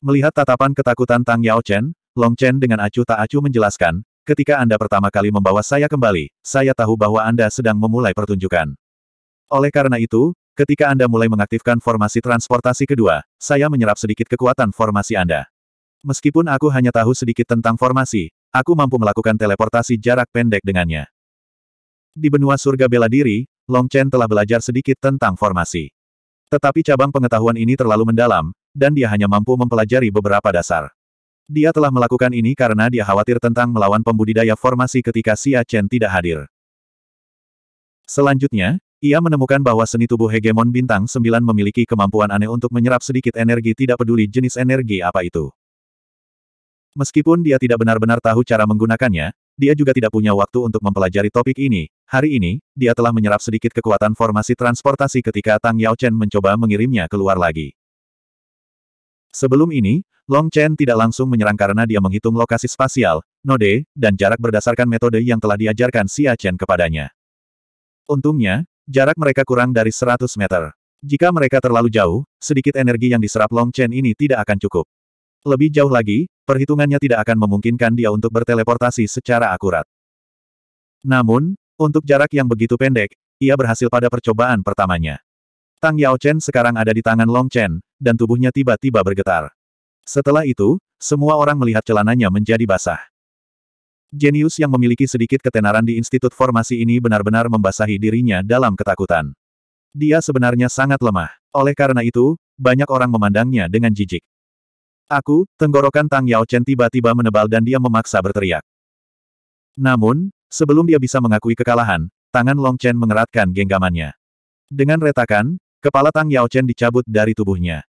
Melihat tatapan ketakutan Tang Yao Chen, Long Chen dengan acuh tak acuh menjelaskan, Ketika Anda pertama kali membawa saya kembali, saya tahu bahwa Anda sedang memulai pertunjukan. Oleh karena itu, ketika Anda mulai mengaktifkan formasi transportasi kedua, saya menyerap sedikit kekuatan formasi Anda. Meskipun aku hanya tahu sedikit tentang formasi, aku mampu melakukan teleportasi jarak pendek dengannya. Di benua surga bela diri, Long Chen telah belajar sedikit tentang formasi. Tetapi cabang pengetahuan ini terlalu mendalam, dan dia hanya mampu mempelajari beberapa dasar. Dia telah melakukan ini karena dia khawatir tentang melawan pembudidaya formasi ketika Xia Chen tidak hadir. Selanjutnya, ia menemukan bahwa seni tubuh hegemon bintang 9 memiliki kemampuan aneh untuk menyerap sedikit energi tidak peduli jenis energi apa itu. Meskipun dia tidak benar-benar tahu cara menggunakannya, dia juga tidak punya waktu untuk mempelajari topik ini. Hari ini, dia telah menyerap sedikit kekuatan formasi transportasi ketika Tang Yao Chen mencoba mengirimnya keluar lagi. Sebelum ini, Long Chen tidak langsung menyerang karena dia menghitung lokasi spasial, node, dan jarak berdasarkan metode yang telah diajarkan Xia Chen kepadanya. Untungnya, jarak mereka kurang dari 100 meter. Jika mereka terlalu jauh, sedikit energi yang diserap Long Chen ini tidak akan cukup. Lebih jauh lagi, perhitungannya tidak akan memungkinkan dia untuk berteleportasi secara akurat. Namun, untuk jarak yang begitu pendek, ia berhasil pada percobaan pertamanya. Tang Yao Chen sekarang ada di tangan Long Chen, dan tubuhnya tiba-tiba bergetar. Setelah itu, semua orang melihat celananya menjadi basah. Jenius yang memiliki sedikit ketenaran di Institut Formasi ini benar-benar membasahi dirinya dalam ketakutan. Dia sebenarnya sangat lemah. Oleh karena itu, banyak orang memandangnya dengan jijik. Aku, tenggorokan Tang Yao Chen tiba-tiba menebal dan dia memaksa berteriak. Namun, sebelum dia bisa mengakui kekalahan, tangan Long Chen mengeratkan genggamannya. Dengan retakan, Kepala Tang Yao Chen dicabut dari tubuhnya.